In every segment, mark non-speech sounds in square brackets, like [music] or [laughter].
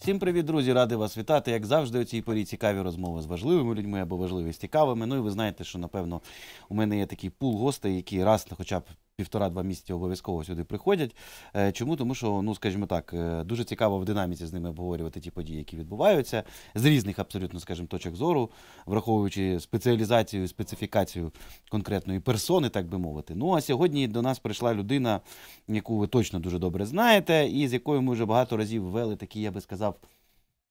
Всім привіт, друзі! Ради вас вітати. Як завжди, у цій порі цікаві розмови з важливими людьми або важливі з цікавими. Ну і ви знаєте, що напевно у мене є такий пул гостей, які раз, хоча б півтора-два місяці обов'язково сюди приходять. Е, чому? Тому що, ну скажімо так, е, дуже цікаво в динаміці з ними обговорювати ті події, які відбуваються, з різних абсолютно, скажімо, точок зору, враховуючи спеціалізацію, специфікацію конкретної персони, так би мовити. Ну а сьогодні до нас прийшла людина, яку ви точно дуже добре знаєте, і з якою ми вже багато разів ввели такі, я би сказав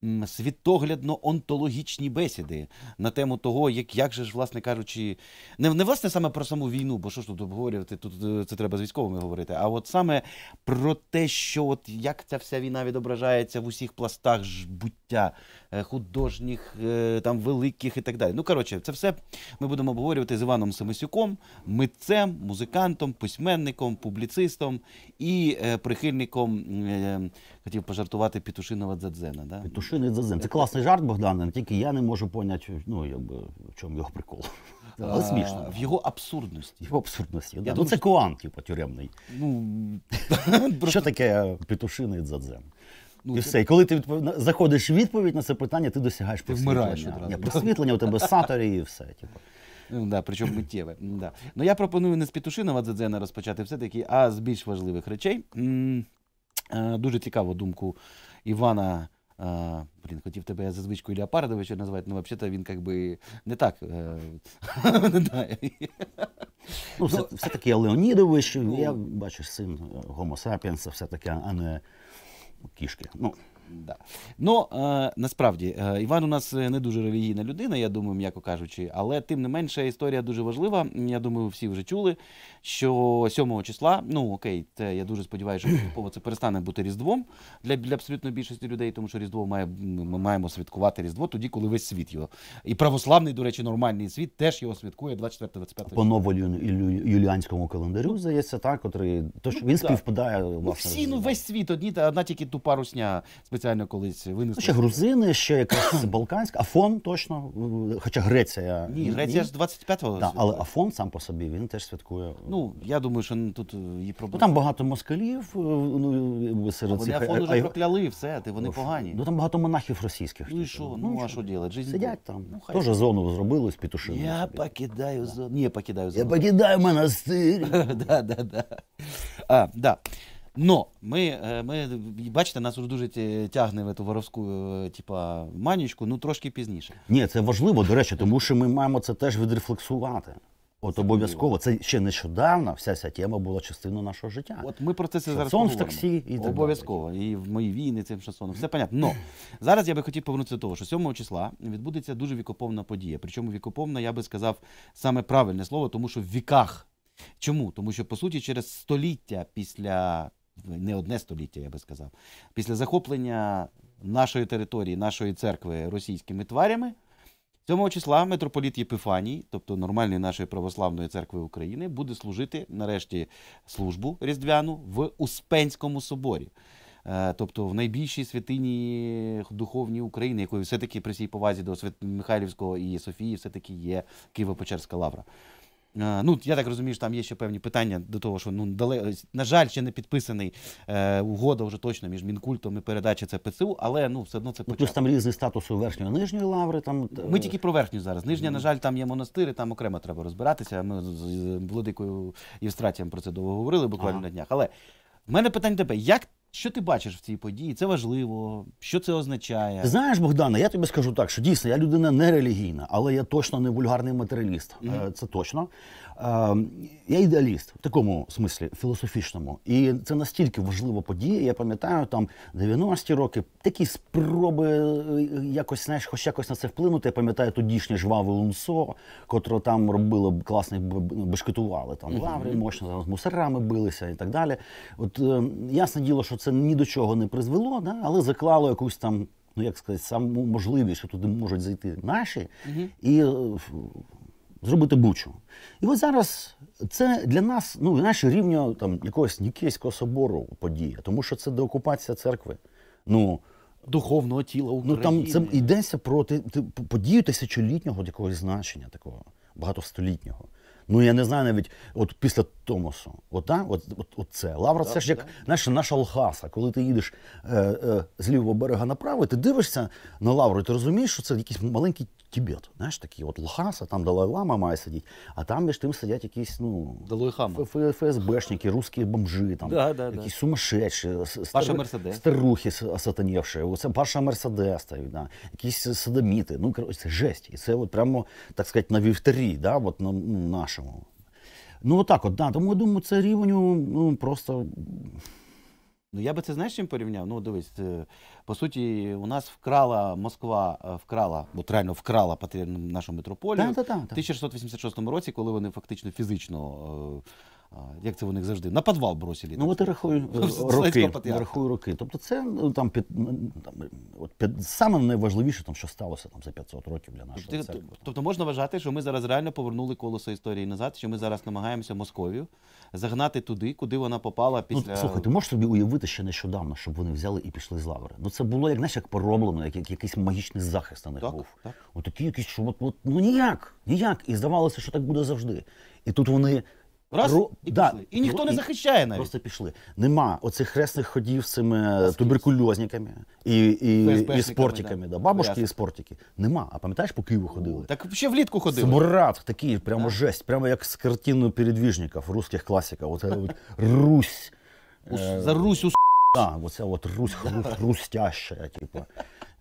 світоглядно-онтологічні бесіди на тему того, як як же ж, власне кажучи, не не власне саме про саму війну, бо що ж тут обговорювати, тут е, це треба з військовими говорити, а от саме про те, що от як ця вся війна відображається в усіх пластах буття е, художніх, е, там великих і так далі. Ну коротше, це все ми будемо обговорювати з Іваном Семисюком, митцем, музикантом, письменником, публіцистом і прихильником хотів пожартувати Петушинова Дзадзена. Да? Пітушини Дзадзен. Це класний жарт Богдана, тільки я не можу поняти, ну якби в чому його прикол. Але смішно. В його абсурдності. Його абсурдності. да. думаю, ну, це що... куан, типу, тюремний. Ну, [laughs] Що таке петушиний Дзадзен? Ну, І все, І коли ти відпов... заходиш в відповідь на це питання, ти досягаєш просвітлення. просвітлення у тебе [laughs] саторі і все. Типу. Ну, да, Причому миттєве. Да. Ну я пропоную не з петушинова Дзедзена розпочати все-таки, а з більш важливих речей. Е, дуже цікаву думку Івана. А, е, блін, хотів тебе за звичку Ілля Пардовича називати, ну, взагалі він якби не так е, [laughs] Ну, все, ну, все таки Леонідович, я ну. бачу син гомо сапіенса, все таки, а не кішки. Ну, Да. Ну е, насправді е, Іван у нас е, не дуже релігійна людина, я думаю, м'яко кажучи, але тим не менше історія дуже важлива. Я думаю, всі вже чули, що 7 числа, ну окей, це я дуже сподіваюся, що поступово це перестане бути різдвом для для абсолютно більшості людей, тому що Різдво має ми маємо святкувати Різдво тоді, коли весь світ його. І православний, до речі, нормальний світ теж його святкує 24-25 По юліанському календарю, здається, так, котрий тож він ну, співпадає ну, власне. Ну, всі, ну весь світ одні та одна тільки тупа русня спеціально колись винесли. Ну, ще грузини, ще якась [coughs] Балканська, Афон точно, хоча Греція. Ні, Греція ж 25-го. Так, але Афон сам по собі він теж святкує. Ну, я думаю, що тут е, є ну, проблема. Ну, Там багато москалів е, ну, ну серед вони цих... Афон уже прокляли, все, ти, вони погані. Ну там багато монахів російських. Ну і що, ну, ну а що робити? Жизнь... Сидять там. Ну, Теж зону зробили з петушиною. Я собі. покидаю зону. Ні, покидаю зону. Я покидаю монастир. [laughs] да, да, да. А, да. Но ми е, ми бачите, нас дуже тягне в ту воровську, е, типа манічку, ну трошки пізніше. Ні, це важливо, до речі, тому що ми маємо це теж відрефлексувати. От обов'язково це ще нещодавно. Вся ця тема була частиною нашого життя. От ми про це зараз в таксі і обов'язково і в моїй війни цим шасоном. Все понятно. Но зараз я би хотів повернутися до того, що 7 числа відбудеться дуже вікоповна подія. Причому вікоповна, я би сказав, саме правильне слово, тому що в віках. Чому? Тому що по суті, через століття після не одне століття, я би сказав, після захоплення нашої території, нашої церкви російськими тварями. 7 числа митрополіт Єпифаній, тобто нормальної нашої православної церкви України, буде служити нарешті службу різдвяну в Успенському соборі, е, тобто в найбільшій святині духовній України, якою все таки при всій повазі до Михайлівського і Софії, все таки є Києво-Печерська лавра. Е, ну, Я так розумію, що там є ще певні питання до того, що ну дале... на жаль, ще не підписаний е, угода вже точно між мінкультом і передачі це ПЦУ, але ну все одно це ну, початок. Плюс там різні статуси верхньої нижньої лаври. Там ми е, тільки про верхню зараз. Нижня, mm. на жаль, там є монастири, там окремо треба розбиратися. Ми з Владикою Євстратієм про це довго говорили буквально ага. на днях. Але в мене питання тебе: як що ти бачиш в цій події? Це важливо, що це означає? Знаєш, Богдане, я тобі скажу так, що дійсно я людина не релігійна, але я точно не вульгарний матеріаліст. Mm-hmm. Це точно. Ем, я ідеаліст в такому смислі філософічному, і це настільки важлива подія. Я пам'ятаю, там 90-ті роки такі спроби е, якось знаєш, хоч якось на це вплинути. Я пам'ятаю тодішнє жваве лунсо, котро там робило класний ну, бешкетували там лаври, мощно там, з мусорами билися і так далі. От е, ясне діло, що це ні до чого не призвело, да? але заклало якусь там. Ну, як сказати, саму можливість, що туди можуть зайти наші, uh-huh. і е, зробити бучу. І от зараз це для нас, ну, наче рівня там, якогось Нікейського собору подія, тому що це деокупація церкви. Ну, Духовного тіла України. Ну, там це йдеться про ти, ти, подію тисячолітнього якогось значення такого, багатостолітнього. Ну, я не знаю навіть от після Томосу. От, да? от, от, от це. Лавра, так, це ж як наша наша Алхаса. Коли ти їдеш е, е, з лівого берега направо, ти дивишся на Лавру, і ти розумієш, що це якийсь маленький Тібет. Знаєш, такі от Лхаса, там Далай-Лама має сидіти, а там між тим сидять якісь ну, ФСБшники, русські бомжі, там, да, да, якісь да. сумасшедші, стар... старухи сатанівші, оце Паша Мерседес, да, якісь садоміти. Ну, коротше, це жесть. І це от прямо, так сказати, на вівтарі, да, от на нашому. Ну, ну отак от, да. Тому я думаю, це рівень ну, просто. Ну я би це знаєш чим порівняв? Ну дивись, е, по суті, у нас вкрала Москва, е, вкрала, от реально вкрала нашу митрополію метрополію. в 1686 році, коли вони фактично фізично е, як це вони завжди? На підвал бросили. Ну, от я рахую [laughs] е, роки. рахую роки. Тобто, це ну, там під там, е, от під саме найважливіше, там що сталося там за 500 років для нашого. тобто, церкви. Тобто можна вважати, що ми зараз реально повернули колесо історії назад, що ми зараз намагаємося Московію загнати туди, куди вона попала ну, після. Ну, Слухай, ти можеш собі уявити ще нещодавно, щоб вони взяли і пішли з лаври. Ну це було як знаєш, як пороблено, як, як якийсь магічний захист на них так, був. Так. Отакі якісь, що от, от ну ніяк, ніяк. І здавалося, що так буде завжди. І тут вони. Раз Ро... і да. пішли. І ніхто Ро... не захищає навіть. Просто пішли. Нема оцих хресних ходів з цими е, туберкульозниками і і, і спортиками. Да. Бабушки Ясно. і спортики. Нема. А пам'ятаєш, по Києву ходили? Так ще влітку ходили. Смурат такий, прямо да. жесть, прямо як з картину передвіжників, русських класиків. Оце Русь. Е, за Русь у Да, оце от Русь хрустяща, типу.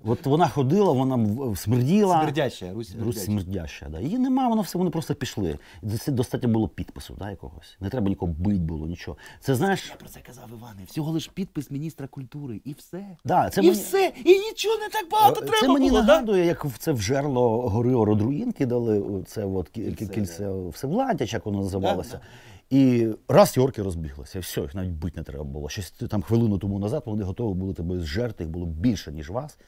От вона ходила, вона смерділа. Смердяща, Русь смердяща. смердяща да. Її нема, воно все, вони просто пішли. Це достатньо було підпису да, якогось. Не треба нікого бить було, нічого. Це знаєш. Я про це казав Іване. Всього лиш підпис міністра культури і все. Да, це І мені... все. І нічого не так багато це треба. Це мені було, нагадує, да? як в це в жерло гори Ородруїнки дали. це от кільце всевладдя, як воно називалося. Да, да. І раз Йорки розбіглися, все, їх навіть бить не треба було. Щось там хвилину тому назад вони готові були тебе зжерти, їх було більше, ніж вас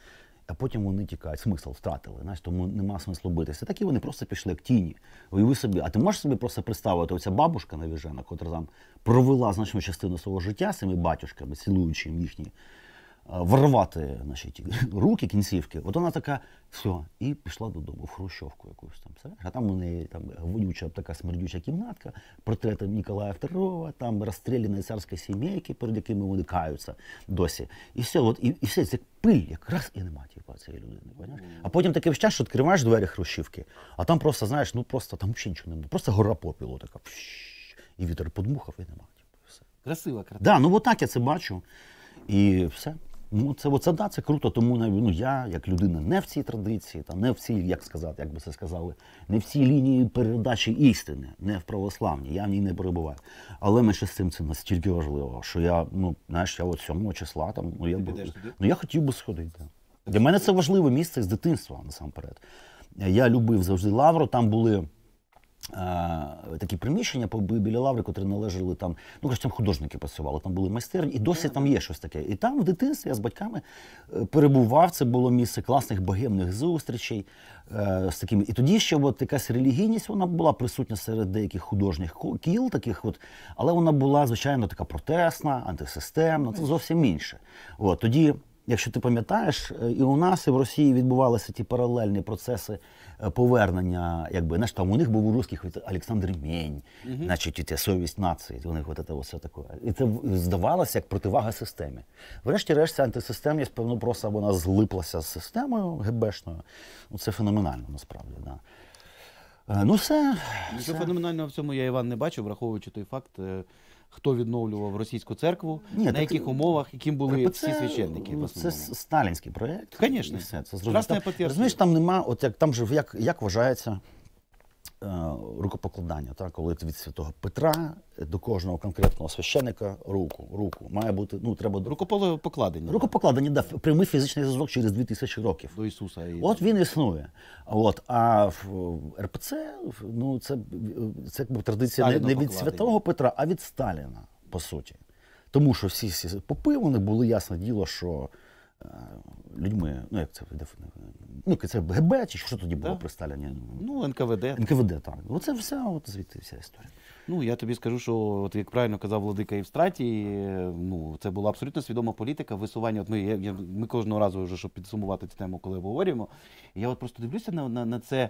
а потім вони тікають. Смисл втратили. Знаєш, тому нема смислу битися. Так і вони просто пішли к тіні. Уяви собі, а ти можеш собі просто представити оця бабушка навіжена, котра там провела значну частину свого життя з цими батюшками, цілуючи їм їхні Е, вирвати значить, руки, кінцівки, от вона така, все, і пішла додому в Хрущовку якусь там. Все. А там у неї там вонюча така смердюча кімнатка, портрети Ніколая II, там розстріляні царські сімейки, перед якими вони каються досі. І все, от, і, і все, це пиль, якраз і нема тіпа, цієї людини. Понимаєш? А потім таке час, що відкриваєш двері Хрущівки, а там просто, знаєш, ну просто там взагалі нічого немає, просто гора попілу така. І вітер подмухав, і нема. Типу, все. Красива картина. Да, ну отак я це бачу. І все. Ну, це оце, да, це круто, тому ну, ну, я, як людина, не в цій традиції, та не в цій, як сказати, як би це сказали, не в цій лінії передачі істини, не в православні, я в ній не перебуваю. Але ми ще з цим це настільки важливо, що я, ну, знаєш, я от 7 числа там, ну я би ну я хотів би сходити. Для мене це важливе місце з дитинства насамперед. Я любив завжди Лавру, там були. Такі приміщення біля лаври, котрі належали там, ну кажуть, там художники працювали, там були майстерні, і досі там є щось таке. І там в дитинстві я з батьками е, перебував. Це було місце класних богемних зустрічей е, з такими. І тоді ще от якась релігійність вона була присутня серед деяких художніх кіл, таких от, але вона була звичайно така протесна, антисистемна. Це зовсім інше. От тоді. Якщо ти пам'ятаєш, е, і у нас, і в Росії відбувалися ті паралельні процеси е, повернення, якби знаєш, там у них був у русських Олександр Мінь, угу. значить ця совість нації, у них от це все таке. І це здавалося як противага системі. Врешті-решт, ця антисистемність, певно, просто вона злиплася з системою ГБшною. Ну, Це феноменально насправді. Да. Е, ну, все. Ну, це все. феноменально в цьому я Іван не бачив, враховуючи той факт хто відновлював російську церкву, Ні, на так... яких е, умовах, яким були РПЦ, всі священники. Ну, це сталінський проєкт. Звісно, все це зрозуміло. Розумієш, там нема, от як там же як, як вважається. Е, рукопокладання, так, коли від святого Петра до кожного конкретного священика руку. руку. Має бути, ну треба Рукопокладення. Рукопокладення, да. прямий фізичний зв'язок через 2000 років. До Ісуса. І... От він існує. От. А в РПЦ ну це це якби традиція Сталіно не, не від святого Петра, а від Сталіна, по суті. Тому що всі ці попи вони були ясне діло, що. Е, людьми, ну як це ну, це ГБ, чи що тоді було да. при Сталіні? Ну, НКВД. НКВД, так. Оце все от звідти вся історія. Ну я тобі скажу, що от як правильно казав Владика Євстратій, ну це була абсолютно свідома політика висування. От ми я, ми кожного разу вже щоб підсумувати цю тему, коли обговорюємо. Я от просто дивлюся на на, на це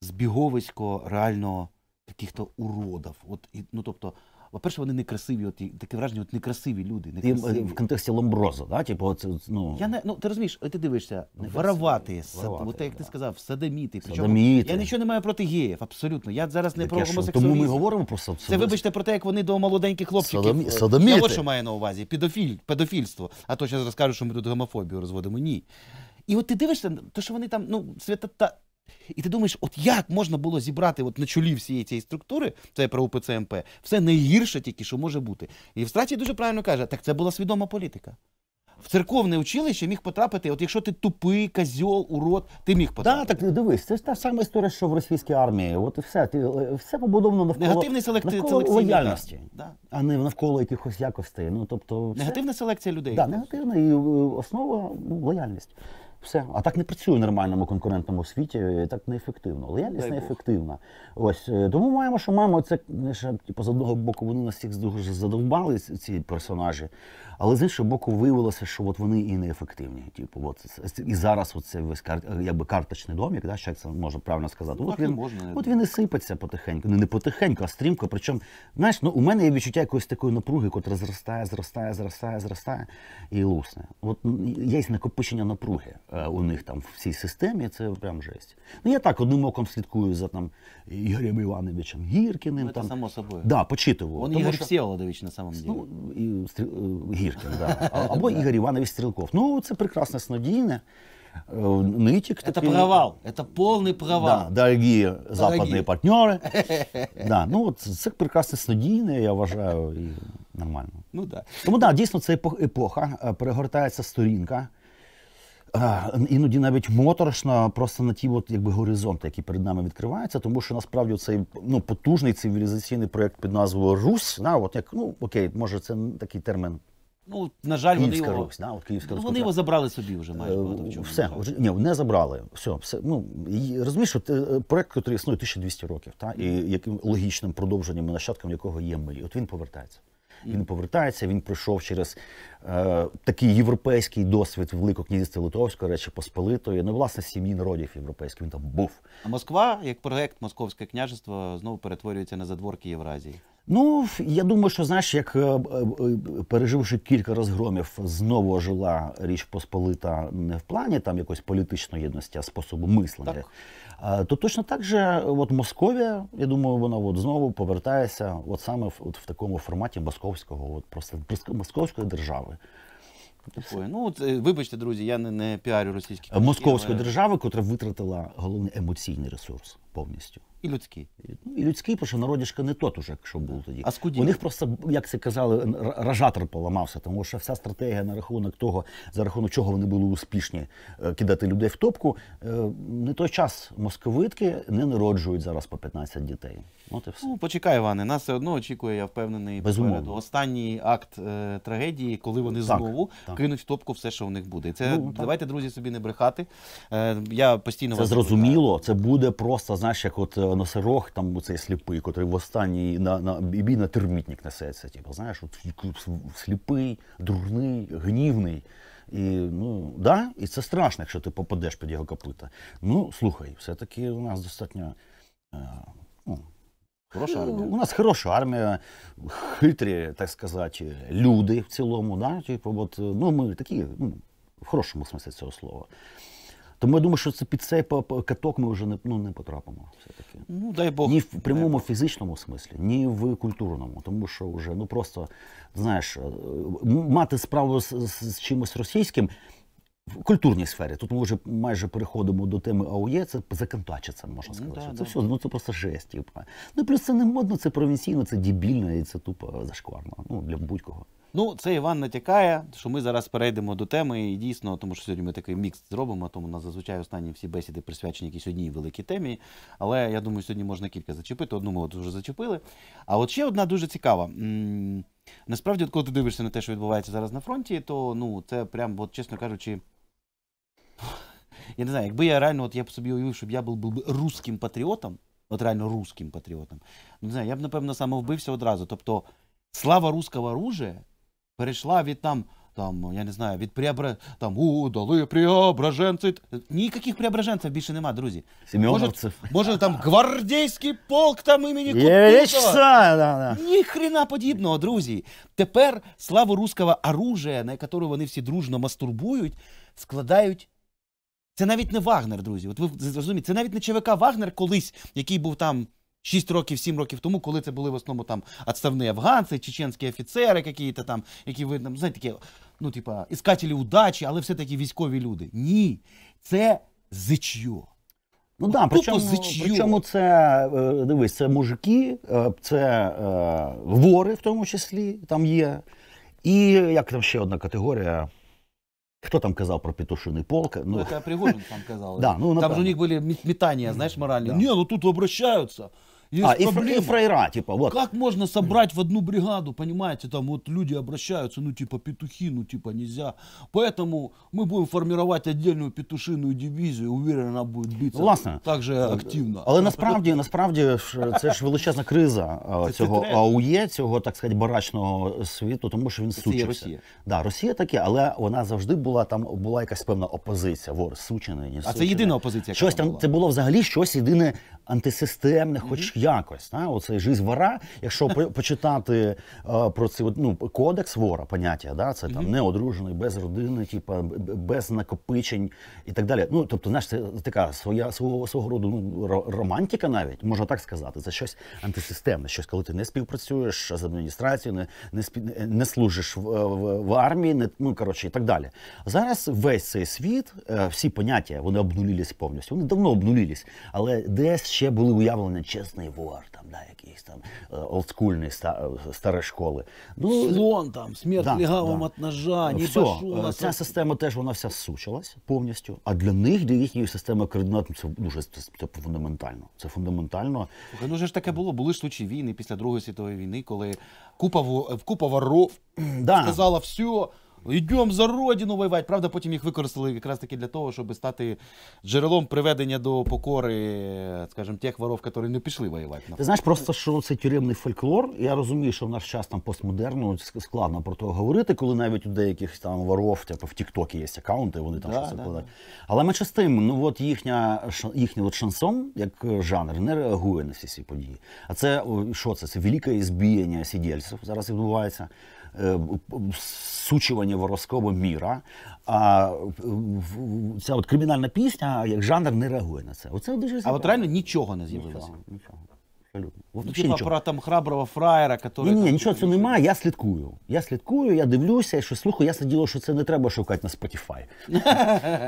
збіговисько реально таких то уродов. От і ну тобто, по-перше, вони некрасиві, от, таке враження, от некрасиві люди. Е, некрасиві. Ти в контексті Ломброза, да? Типу, оце, ну... Я не, ну, ти розумієш, ти дивишся, ну, воровати, воровати от, як да. ти сказав, садоміти. Садоміти. Я нічого не маю проти геїв, абсолютно. Я зараз не так, про гомосексуалізм. Тому ми говоримо про садоміти. Це вибачте про те, як вони до молоденьких хлопчиків. Садомі... Е, садоміти. Я от що маю на увазі, педофіль, педофільство. А то зараз розкажу, що ми тут гомофобію розводимо. Ні. І от ти дивишся, то що вони там, ну, свята і ти думаєш, от як можна було зібрати от на чолі всієї цієї структури, це про УПЦ МП, все найгірше тільки, що може бути. І в страті дуже правильно каже, так це була свідома політика. В церковне училище міг потрапити, от якщо ти тупий, козьол, урод, ти міг потрапити. Да, так ну, дивись, це ж та сама історія, що в російській армії. От все ти е, все побудовано навколо негативний селек... навколо лояльності, да. а не навколо якихось якостей. Ну тобто це... негативна селекція людей. Да, негативна і е, основа ну, лояльність. Все, а так не працює в нормальному конкурентному світі, е, так неефективно. Лояльність неефективна. Ось е, тому маємо, що маємо це ще, типу, з одного боку, вони нас всіх дуже задовбали, ці персонажі, але з іншого боку, виявилося, що от вони і неефективні. Типу, от і зараз це весь кар... Е, якби карточний домік, да, що це можна правильно сказати. Ну, от так він можна, от він і сипеться потихеньку. не не потихеньку, а стрімко. Причому, знаєш, ну у мене є відчуття якоїсь такої напруги, котра зростає, зростає, зростає, зростає і лусне. От є накопичення напруги. Е, у них там в цій системі, це прям жесть. Ну я так одним оком слідкую за там Ігорем Івановичем Гіркіним. Ну, там. Це само собою. Да, почитував. Він Ігор що... Всеволодович на самом ну, деле. Ну, і, стрі... Е, Гіркін, да. Або [laughs] Ігор Іванович Стрілков. Ну, це прекрасне снодійне. Е, Нытик это такой. провал, это полный провал. Да, дорогие, дорогие. партнеры. [laughs] Да, ну от це прекрасне снодійне, я вважаю, і нормально. Ну да. Тому да, дійсно це епоха, перегортається сторінка. Іноді навіть моторошно просто на ті от, якби, горизонти, які перед нами відкриваються, тому що насправді цей ну, потужний цивілізаційний проєкт під назвою Русь, да, от як, ну окей, може, це такий термін. Ну, на жаль, Київська вони його... Русь, от Київська ну, Вони його забрали собі вже майже е, багато в чому. Все, ні, не забрали. Все, все. Ну, розумієш, що е, е, проєкт, який існує 1200 років, та, і яким логічним продовженням і нащадком якого є ми, от він повертається. Він повертається. Він пройшов через е, такий європейський досвід Великого князівства Литовського, речі Посполитої, ну, власне, сім'ї народів європейських. Він там був. А Москва, як проект Московське княжество, знову перетворюється на задворки Євразії. Ну, я думаю, що знаєш, як е, е, е, переживши кілька розгромів, знову жила Річ Посполита не в плані там якоїсь політичної єдності, а способу мислення. Так. То точно так же, от Московія, я думаю, вона от знову повертається от саме в, от в такому форматі московського, от просто московської держави. такої ну от, е, вибачте, друзі, я не, не піарю російські московської держави, котра витратила головний емоційний ресурс повністю. І людський. Ну, і людський, тому що народішка не тот уже, якщо був тоді. А скуді? У них просто, як це казали, ражатор поламався, тому що вся стратегія на рахунок того, за рахунок чого вони були успішні е, кидати людей в топку. Е, не той час московитки не народжують зараз по 15 дітей. От і все. Ну, почекай, Іване, нас все одно очікує, я впевнений, Безумовно. Останній акт е, трагедії, коли вони так, знову так. кинуть в топку все, що у них буде. Це ну, Давайте, друзі, собі не брехати. Е, я постійно Це вас зрозуміло, це буде просто знаєш, як от е, носорог, там цей сліпий, котрий в останній на на бій на термітник несеться. Типу, знаєш, от сліпий, дурний, гнівний. І ну, да, і це страшно, якщо ти попадеш під його копита. Ну, слухай, все-таки у нас достатньо. Е, ну, Хороша ну, армія. У нас хороша армія, хитрі, так сказати, люди в цілому. Да? Типу, от, е, ну, Ми такі, ну, в хорошому сенсі цього слова. Тому я думаю, що це під цей каток ми вже не ну, не потрапимо. все-таки. Ну, дай Бог. Ні в прямому дай фізичному смислі, ні в культурному. Тому що вже ну просто знаєш, е, мати справу з, з, з чимось російським. В культурній сфері, тут ми вже майже переходимо до теми АОЄ, це законтачиться, можна ну, сказати. Да, це да. все ну це просто жесть. Типу. Ну плюс це не модно, це провінційно, це дебільно і це тупо зашкварно. Ну для будь-кого. Ну, це Іван натякає, що ми зараз перейдемо до теми. І дійсно, тому що сьогодні ми такий мікс зробимо, тому у нас зазвичай останні всі бесіди присвячені якійсь одній великій темі. Але я думаю, сьогодні можна кілька зачепити. Одну ми от вже зачепили. А от ще одна дуже цікава. Насправді, от коли ти дивишся на те, що відбувається зараз на фронті, то ну це прям, от, чесно кажучи. Я не знаю, якби я реально от я б собі уявив, щоб я був, був би русським патріотом, от реально русським патріотом, ну, не знаю, я б, напевно, самовбився одразу. Тобто, слава русского оружия перейшла від там, там, я не знаю, від преобра... там удали преображенці. Ніяких преображенців більше нема, друзі. Семеновців. Може, може там гвардійський полк там імені Кутузова? Да, да. Ні хрена подібного, друзі. Тепер славу руського оружия, на яке вони всі дружно мастурбують, складають це навіть не Вагнер, друзі. От ви зрозумієте, це навіть не ЧВК Вагнер колись, який був там 6 років, 7 років тому, коли це були в основному там відставні афганці, чеченські офіцери, які-то там, які ви там, ну, знаєте, такі, ну, типа, іскателі удачі, але все-таки військові люди. Ні, це зичьо. Ну, ну да, тобто причому, причому це е, дивись, це мужики, е, це е, вори, в тому числі там є. І як там ще одна категорія? Хто там казав про петушиний полк? Ну, ну це Пригожин там казав. [laughs] Да, ну, там же у них були мітання, знаєш, моральні. Ні, ну тут обращаються. Есть а, проблема. и фрейра, типа, вот. Как можно собрать в одну бригаду, понимаете, там вот люди обращаются, ну, типа, петухи, ну, типа, нельзя. Поэтому мы будем формировать отдельную петушиную дивізію, уверен, вона буде битися Власне. Ну, так же активно. Але насправді, насправді ж це ж величезна криза цього це АУЄ, цього, так сказати, барачного світу, тому що він це Росія. Да, Росія таке, але вона завжди була там, була якась певна опозиція. Вор, сучений, не сучений. А це єдина опозиція. Щось там була. це було взагалі щось єдине антисистемне, хоч mm-hmm. якось. Та? Оцей жизнь вора. Якщо [laughs] почитати е, про це ну, кодекс вора, поняття, да? це там mm-hmm. неодружений, без родини, типа, без накопичень і так далі. Ну, Тобто, знаєш, це така своя свого свого роду ну, романтика навіть, можна так сказати. Це щось антисистемне, щось, коли ти не співпрацюєш з адміністрацією, не не, спі... не служиш в, в, в армії, не, ну коротше і так далі. Зараз весь цей світ, е, всі поняття, вони обнулілись повністю. Вони давно обнулілись, але десь ще були уявлені чесний вор, там, да, якийсь там е, олдскульний е, старої школи. Ну, Слон там, смерть да, легавим да. от ножа, е, не все, пошел. Ця система теж вона вся сучилась повністю. А для них, для їхньої системи координат, ну, це дуже це, це фундаментально. Це фундаментально. Ну ж таке було, були ж случаї війни після Другої світової війни, коли Купова, Купова Ров да. сказала все. Йдемо за родину воювати. Правда, потім їх використали якраз таки для того, щоб стати джерелом приведення до покори, скажімо, тих воров, які не пішли воювати. Ти знаєш, просто що це тюремний фольклор. Я розумію, що в наш час там постмодерну складно про це говорити, коли навіть у деяких там воров, типу в Тіктокі є аккаунти, вони там да, щось викладають. Да, да. Але ми з тим, ну от їхня їхній от шансон, як е, жанр, не реагує на всі ці події. А це що це? Це велике збіяння сідільців зараз відбувається. Е, сучування воровського міра. А ця от кримінальна пісня, як жанр, не реагує на це. Оце дуже а от реально нічого не з'явилося. Нічого, нічого. Вот про там храброго фраєра, который... Ні, ні, нічого цього немає, я слідкую. Я слідкую, я дивлюся, що слухаю, я сиділо, що це не треба шукати на Spotify.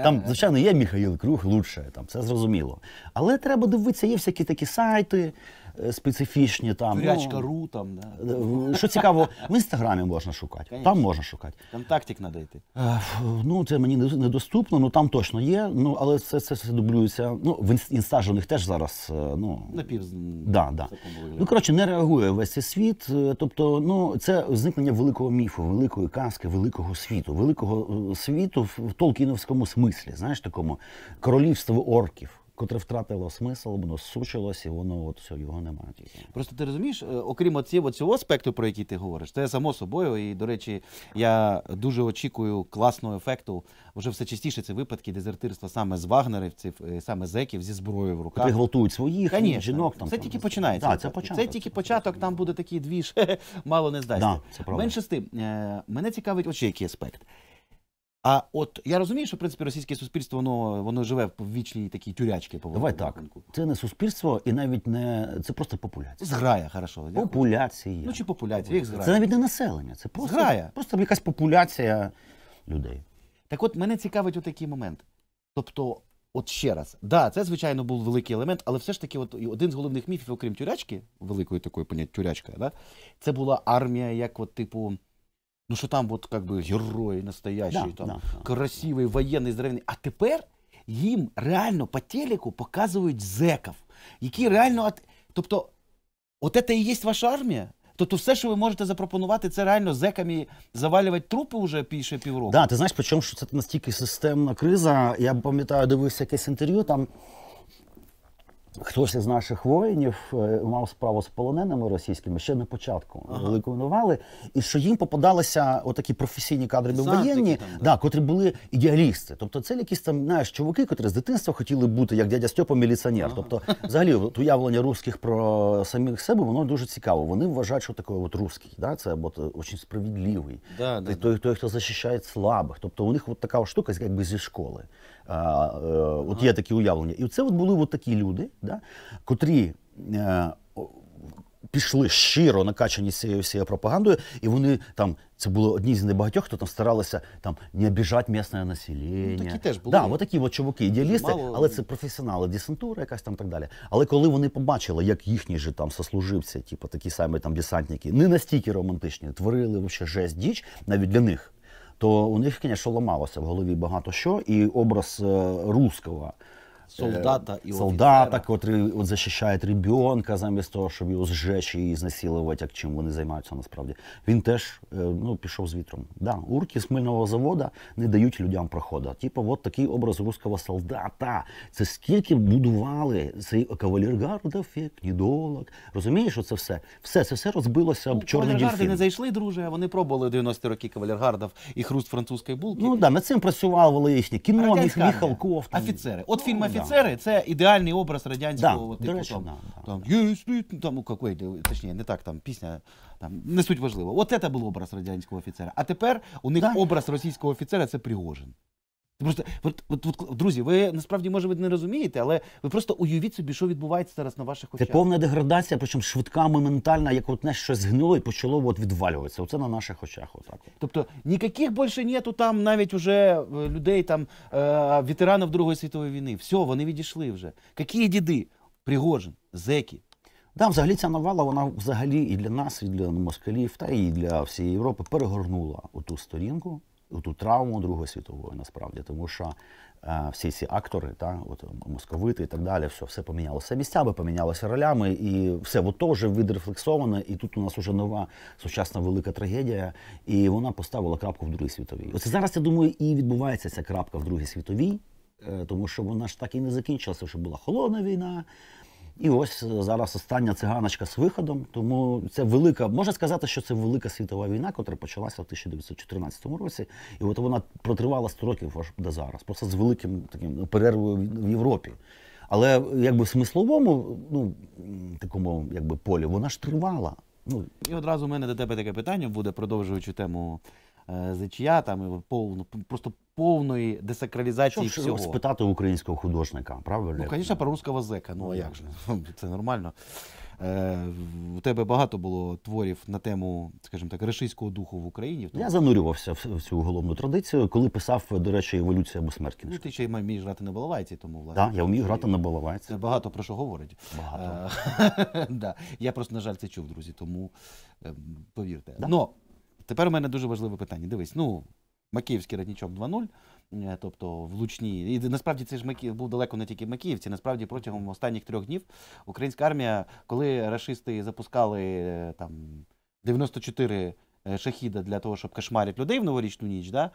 [laughs] Там, звичайно, є Міхаїл Круг, лучше, там, це зрозуміло. Але треба дивитися, є всякі такі сайти. Е, специфічні там. Турячка.ру ну, там, да. Е, що цікаво, в інстаграмі можна шукати. Конечно. Там можна шукати. Контактик треба Ну, це мені не- недоступно, ну там точно є. Ну, але це, це все дублюється. Ну, в інс- інстаж у них теж зараз. Е, ну, Напів... Да, да. Ну, коротше, не реагує весь цей світ. Тобто, ну, це зникнення великого міфу, великої казки, великого світу, великого світу в толкіновському смислі, знаєш, такому королівство орків. Котре втратило смисл, воно сучилось, і воно от все, його немає. Просто ти розумієш, е, окрім цього цього аспекту, про який ти говориш, це само собою. І, до речі, я дуже очікую класного ефекту. Вже все частіше це випадки дезертирства саме з вагнерівців, е, саме зеків зі зброєю в руках. Ти гвалтують своїх Конечно. жінок. Там це там, тільки там. починається. Да, це, початок. це тільки початок. Там буде такий двіж, [laughs] мало не здасться. Да, Менше з тим е, мене цікавить, очі який аспект. А от я розумію, що в принципі російське суспільство воно воно живе в вічній такій тюрячці. Давай так. Рахунку. Це не суспільство і навіть не це просто популяція. Зграя, хорошо. Популяція. Ну чи популяція? як зграя. Це навіть не населення, це просто зграя. просто якась популяція людей. Так от мене цікавить отакий момент. Тобто, от ще раз, да, це звичайно був великий елемент, але все ж таки, от один з головних міфів, окрім тюрячки, великої такої поняття тюрячка, да, це була армія, як от типу. Ну що там, от как би герої настоящий, да, там да, красиві, воєнні, здоровенні. А тепер їм реально по телеку показують зеків, які реально от... тобто, от це і є ваша армія. Тобто все, що ви можете запропонувати, це реально зеками завалювати трупи вже більше півроку. Да, ти знаєш, причому що це настільки системна криза. Я пам'ятаю, дивився якесь інтерв'ю там. Хтось із наших воїнів е, мав справу з полоненими російськими ще на початку ага. великої новали, і що їм попадалися отакі професійні кадри воєнні, да, котрі були ідеалісти. Тобто це якісь там знаєш, чуваки, котрі з дитинства хотіли бути як дядя Стьопа міліціонер. Ага. Тобто, взагалі, от уявлення русських про самих себе воно дуже цікаво. Вони вважають, що такий от русський, да це або дуже справедливий, да, да, той, той, той, хто захищає слабих. Тобто у них от така штука, якби зі школи. А, е, От є такі уявлення. І це от були от такі люди, да, котрі. Е, пішли щиро накачані цією всією пропагандою, і вони там це були одні з небагатьох, хто там старалися там не обіжати місцеве населення. Ну, такі теж були. Да, отакі от чуваки, ідеалісти, Мало... але це професіонали, десантура, якась там так далі. Але коли вони побачили, як їхні ж там сослуживці, типу такі самі там десантники, не настільки романтичні, творили вообще жесть діч навіть для них то у них, звісно, ламалося в голові багато що, і образ е, русского – солдата и е, солдата, котрий от захищає ребенка замість того, щоб його зжечь і знасилувати, як чим вони займаються насправді. Він теж е, ну, пішов з вітром. Да, урки з мильного заводу не дають людям проходу. Типу, от такий образ руського солдата. Це скільки будували цей кавалергардов, кнідолог. Розумієш, що це все? Все, це все розбилося об ну, чорний дільфін. Кавалергарди не зайшли, друже, вони пробували 90-ті роки кавалергардов і хруст французької булки. Ну да, над цим працювали їхні кіно, Міхалков. Офіцери. От фільм ну, офіцери це ідеальний образ радянського типу. Там ну, точніше, не так там пісня. Там не суть важливо. От це був образ радянського офіцера. А тепер у них образ російського офіцера це Пригожин. Просто от, от, от, друзі, ви насправді може ви не розумієте, але ви просто уявіть собі, що відбувається зараз на ваших очах. Це повна деградація, причому швидка, моментальна, як от не щось згнило і почало от відвалюватися. Оце на наших очах. Отак. Тобто ніяких більше нету там навіть уже е, людей, там е, ветеранів Другої світової війни. Все, вони відійшли вже. Які діди? Пригожин, зеки. Да, взагалі ця навала, вона взагалі і для нас, і для москалів, та і для всієї Європи перегорнула оту сторінку ту травму Другої світової насправді, тому що е, всі ці актори, та от московити і так далі, все все помінялося місцями, помінялося ролями, і все от то вже відрефлексоване. І тут у нас уже нова сучасна велика трагедія, і вона поставила крапку в Другій світовій. Оце зараз я думаю, і відбувається ця крапка в Другій світовій, е, тому що вона ж так і не закінчилася, що була холодна війна. І ось е, зараз остання циганочка з виходом. Тому це велика, можна сказати, що це велика світова війна, яка почалася в 1914 році. І от вона протривала 100 років аж до зараз, просто з великим таким перервою в Європі. Але якби в смисловому ну, такому якби полі вона ж тривала. Ну. І одразу в мене до тебе таке питання буде, продовжуючи тему Е, зечія там і повно просто повної десакралізації Що всього. спитати українського художника, правильно? Ну, звісно, про русского зека. Ну а ну, як же? [laughs] Це нормально. Е, У тебе багато було творів на тему, скажімо так, рашистського духу в Україні. Я занурювався в цю головну традицію, коли писав, до речі, еволюція Бусмеркіна. Ну, ти ще й вмієш грати на балалайці, тому власне. Так, я вмію грати на балалайці. Це багато про що говорить. Багато. Е, [laughs] да. Я просто, на жаль, це чув, друзі, тому ем, повірте. Да. Но Тепер у мене дуже важливе питання. Дивись, ну, Макіївський роднічок 2-0, е, тобто в Лучні. І насправді це ж Маків був далеко не тільки в Макіївці. Насправді протягом останніх трьох днів українська армія, коли рашисти запускали е, там 94 Е, шахіда для того, щоб кошмарити людей в новорічну ніч, да?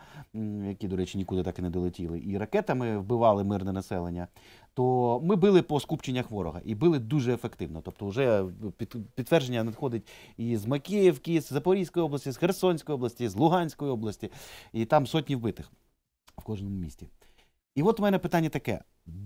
які, до речі, нікуди так і не долетіли, і ракетами вбивали мирне населення, то ми били по скупченнях ворога і били дуже ефективно. Тобто, вже е, підтвердження надходить і з Макіївки, з Запорізької області, з Херсонської області, з Луганської області, і там сотні вбитих в кожному місті. І от у мене питання таке: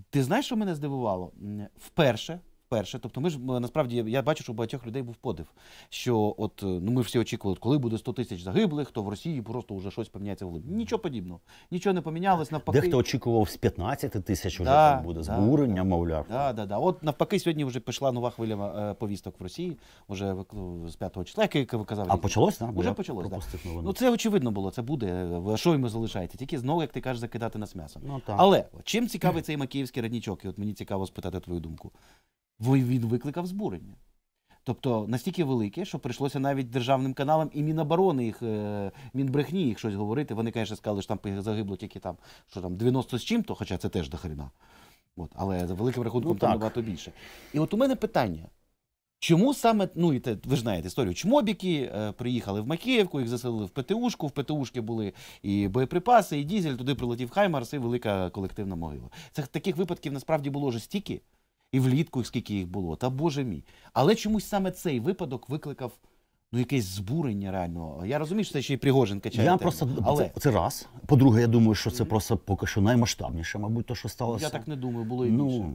ти знаєш, що мене здивувало? Вперше. Перше, тобто, ми ж е, насправді я бачу, що у багатьох людей був подив, що от е, ну ми всі очікували, коли буде 100 тисяч загиблих, то в Росії просто вже щось поміняється в глибі. Нічого подібного, нічого не помінялось. Навпаки, дехто очікував з 15 тисяч вже да, там буде да, збурення, да, мовляв. Да, да, да. От навпаки, сьогодні вже пішла нова хвиля е, повісток в Росії. Вже ну, з 5-го числа, як ви казали. А почалось так? Уже почалось. Да. Ну це очевидно було. Це буде що йому залишається. Тільки знову, як ти кажеш, закидати нас м'ясо. Ну так але чим цікавий цей макіївський раднічок? І от мені цікаво спитати твою думку він викликав збурення. Тобто настільки велике, що прийшлося навіть державним каналам і Міноборони їх, е, Мінбрехні їх щось говорити. Вони, звісно, сказали, що там загибло тільки там, що там 90 з чим-то, хоча це теж дохріна. От, Але за великим рахунком ну, там набагато більше. І от у мене питання. Чому саме, ну і те, ви ж знаєте історію, чмобіки е, приїхали в Макіївку, їх заселили в ПТУшку, в ПТУшки були і боєприпаси, і дізель, туди прилетів Хаймарс, і велика колективна могила. Це таких випадків насправді було вже стільки і влітку, скільки їх було, та Боже мій. Але чомусь саме цей випадок викликав ну якесь збурення реально. Я розумію, що це ще й Пригожин качає. Я просто але це, це раз. По-друге, я думаю, що це просто поки що наймасштабніше, мабуть, то що сталося. Я так не думаю, було і ну, більше.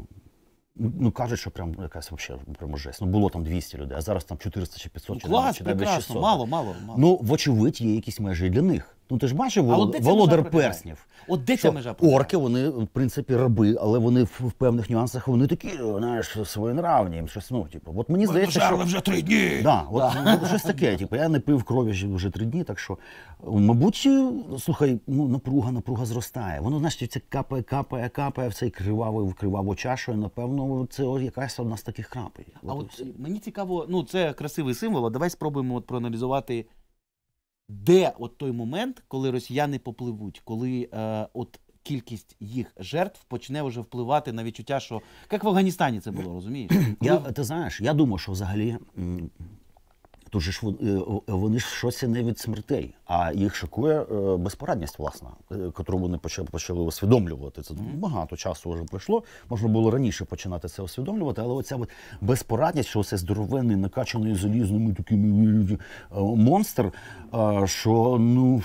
Ну, ну, кажуть, що прям якась вообще прямо жесть. Ну було там 200 людей, а зараз там 400 чи 500 ну, чи, клас, чи 600. Мало, мало, мало. Ну, вочевидь, є якісь межі для них. Ну ти ж бачив володар перснів. От де це межа пролягає? орки, вони в принципі раби, але вони в, в певних нюансах вони такі, знаєш, своєнравні. їм щось, ну, типу, от мені здається, що... вже три дні. Да, от, от щось таке. Типу, я не пив крові вже три дні, так що, мабуть, слухай, ну напруга, напруга зростає. Воно, знаєш, це капає, капає, капає в цей кривавий, в криваву чашу. Напевно, це якась одна з таких крапель. А от, от мені цікаво, ну це красивий символ. а Давай спробуємо от проаналізувати. Де от той момент, коли росіяни попливуть, коли е, от кількість їх жертв почне вже впливати на відчуття, що як в Афганістані це було, розумієш? [clears throat] Я, Ти знаєш, я думаю, що взагалі. Тож ж е, вони ж щось не від смертей. А їх шокує е, безпорадність, власна, яку е, вони почали усвідомлювати. Це багато часу вже пройшло. Можна було раніше починати це усвідомлювати, але оця безпорадність, що це здоровенний, накачаний залізними такими е, монстр. Що ну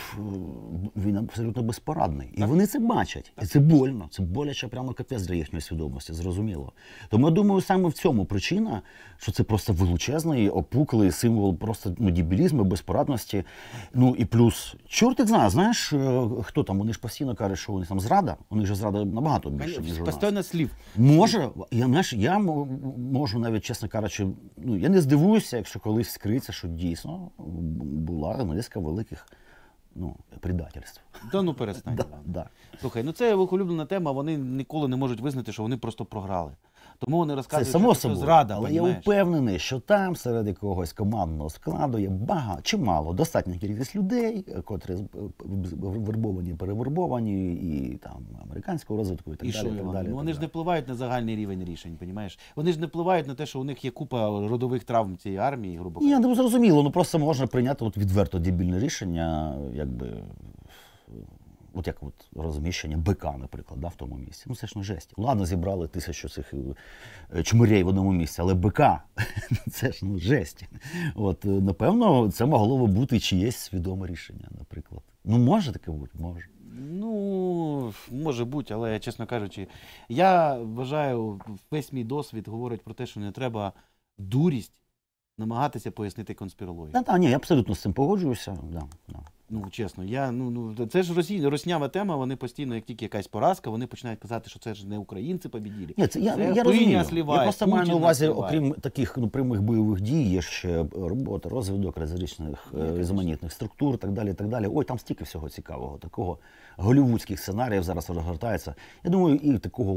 він абсолютно безпорадний, і вони це бачать, і це больно. Це боляче прямо капець для їхньої свідомості. Зрозуміло. Тому я думаю, саме в цьому причина, що це просто величезний, опуклий символ просто ну, дібілізму, безпорадності. Ну і плюс, чорт їх знає, знаєш, е, хто там? Вони ж постійно кажуть, що вони там зрада, у них же зрада набагато більше ніж у нас. Постійно слів. Може, я знаєш, я можу навіть, чесно кажучи, ну я не здивуюся, якщо колись скриться, що дійсно була низка великих ну, предательств. Та ну перестань. [laughs] Да, да. Слухай, ну це їх улюблена тема. Вони ніколи не можуть визнати, що вони просто програли. Тому вони розказують, Це само що собою, зрада. Але я розумієш? впевнений, що там серед якогось командного складу є багато чимало, достатня кількість людей, котрі е, вербовані, перевербовані, і там американського розвитку і так і далі. Що, і так далі ну, вони так ж не впливають на загальний рівень рішень, понімаєш? Вони ж не впливають на те, що у них є купа родових травм цієї армії, грубо кажучи. Ні, ну зрозуміло, ну просто можна прийняти от відверто дебільне рішення, якби от як от розміщення бика, наприклад, да, в тому місці. Ну це ж не жесть. Ладно, зібрали тисячу цих е, чмирей в одному місці, але бика [laughs] це ж ну жесть. От, е, Напевно, це могло би бути чиєсь свідоме рішення, наприклад. Ну, може таке бути, може. Ну, може бути, але чесно кажучи, я вважаю, весь мій досвід говорить про те, що не треба дурість намагатися пояснити конспірологію. Так, та ні, я абсолютно з цим погоджуюся. Да, да. Ну, чесно, я ну ну це ж Росія, роснява тема. Вони постійно, як тільки якась поразка, вони починають казати, що це ж не українці побіділі. Ні, це я це я розумію. Сліває, я просто маю на увазі, сліває. окрім таких ну прямих бойових дій, є ще е, робота, розвиток різних е, різноманітних структур, так далі. так далі. Ой, там стільки всього цікавого, такого голівудських сценаріїв зараз розгортається. Я думаю, і такого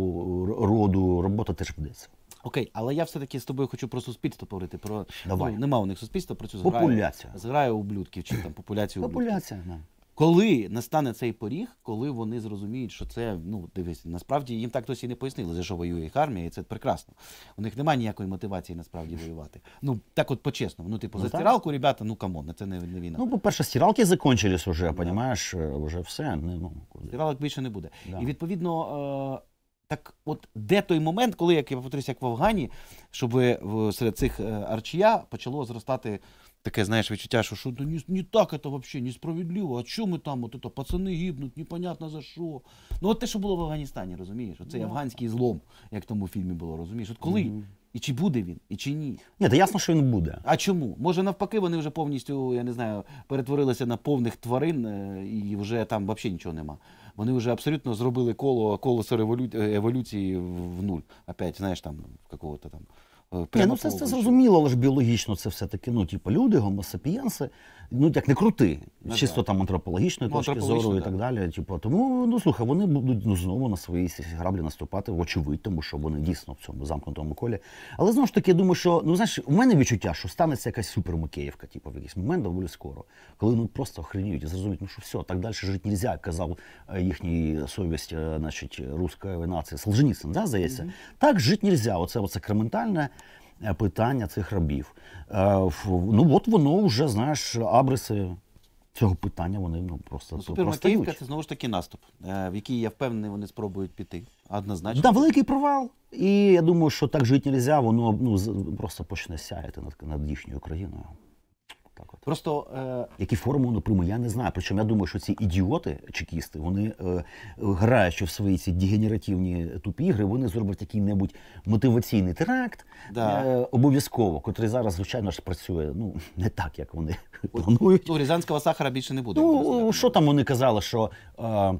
е, роду робота теж ведеться. Окей, але я все-таки з тобою хочу про суспільство поговорити. Про ну, Давай. Ну, нема у них суспільства, про цю зграю, Популяція. зграю ублюдків чи там популяцію ублюдків. Популяція. да. Коли настане цей поріг, коли вони зрозуміють, що це ну дивись, насправді їм так досі не пояснили, за що воює їх армія, і це прекрасно. У них немає ніякої мотивації насправді воювати. Ну так от по-чесному. Ну, типу, ну, за так. стиралку, ребята, ну камон, це не, не війна. Ну, по-перше, стиралки закончились уже, да. понімаєш, е, вже все. Не, ну, куди. Стиралок більше не буде. Да. І відповідно, е, так, от де той момент, коли як я повторюся, як в Афгані, щоб е, серед цих е, арчія почало зростати таке, знаєш, відчуття, що що ну, не, не так це взагалі справедливо. А що ми там? От це, пацани гибнуть, непонятно за що. Ну от те, що було в Афганістані, розумієш? Оцей yeah. афганський злом, як в тому фільмі було, розумієш? От коли? Mm-hmm. І чи буде він, і чи ні? Ні, та ясно, що він буде. А чому? Може навпаки, вони вже повністю, я не знаю, перетворилися на повних тварин е, і вже там взагалі нічого нема вони вже абсолютно зробили коло колесо еволюції в нуль. Опять, знаєш, там какого-то там. Прямо е, Ні, ну це, це зрозуміло, але ж біологічно це все-таки. Ну, типу, люди, гомосапієнси, ну як не крути, не ну, чисто так. там антропологічної ну, точки зору і так, далі. Типу, тому ну слухай, вони будуть ну, знову на свої граблі наступати, вочевидь, тому що вони дійсно в цьому замкнутому колі. Але знову ж таки, я думаю, що ну знаєш, у мене відчуття, що станеться якась супермикеївка, типу, в якийсь момент доволі скоро, коли ну просто охреніють і зрозуміють, ну що все, так далі жити нельзя, казав е, їхній совість, е, значить, руської нації Солженіцин, да, здається. Mm -hmm. Так жити нельзя. Оце оце крементальне. Е, питання цих рабів. Е, ну от воно вже знаєш, абриси цього питання вони ну просто ну, це знову ж таки наступ, е, в який я впевнений, вони спробують піти. Однозначно Да, великий провал. І я думаю, що так жити не можна, воно ну просто почне сяяти над над їхньою країною. Так от. Просто е... які форми воно прийме, я не знаю. Причому я думаю, що ці ідіоти, чекісти, вони е, граючи в свої ці дегенеративні тупі ігри, вони зроблять який-небудь мотиваційний теракт да. е, обов'язково, котрий зараз, звичайно ж, працює ну не так, як вони планують. У Рязанського сахара більше не буде. Ну, Що там вони казали, що е,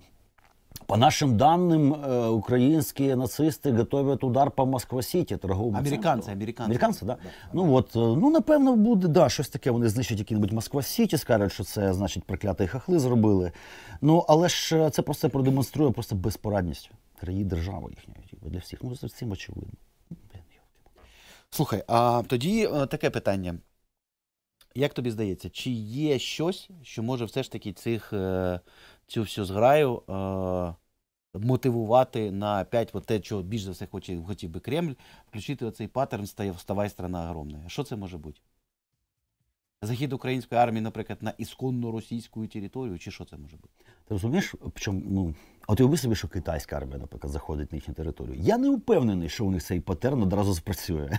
по нашим данным, э, украинские нацисты готовят удар по Москва-Сіті, торговому американці, американці. Американці, да? да. Ну от, э, ну напевно, буде да, щось таке. Вони знищать який-небудь Москва-Сіті, скажуть, що це значить прокляті хахли зробили. Ну але ж е, це просто продемонструє просто безпорадність країни держави їхньої типу, для всіх. Ну це цим очевидно. Слухай, а тоді е, таке питання. Як тобі здається, чи є щось, що може все ж таки цих е, цю всю зграю е, мотивувати на опять те, чого більш за все хоче, хотів би Кремль, включити оцей паттерн стає вставай страна огромна. Що це може бути? Захід української армії, наприклад, на ісконно російську територію, чи що це може бути? Ти розумієш, чому? ну, от уяви собі, що китайська армія, наприклад, заходить на їхню територію. Я не впевнений, що у них цей патерн одразу спрацює.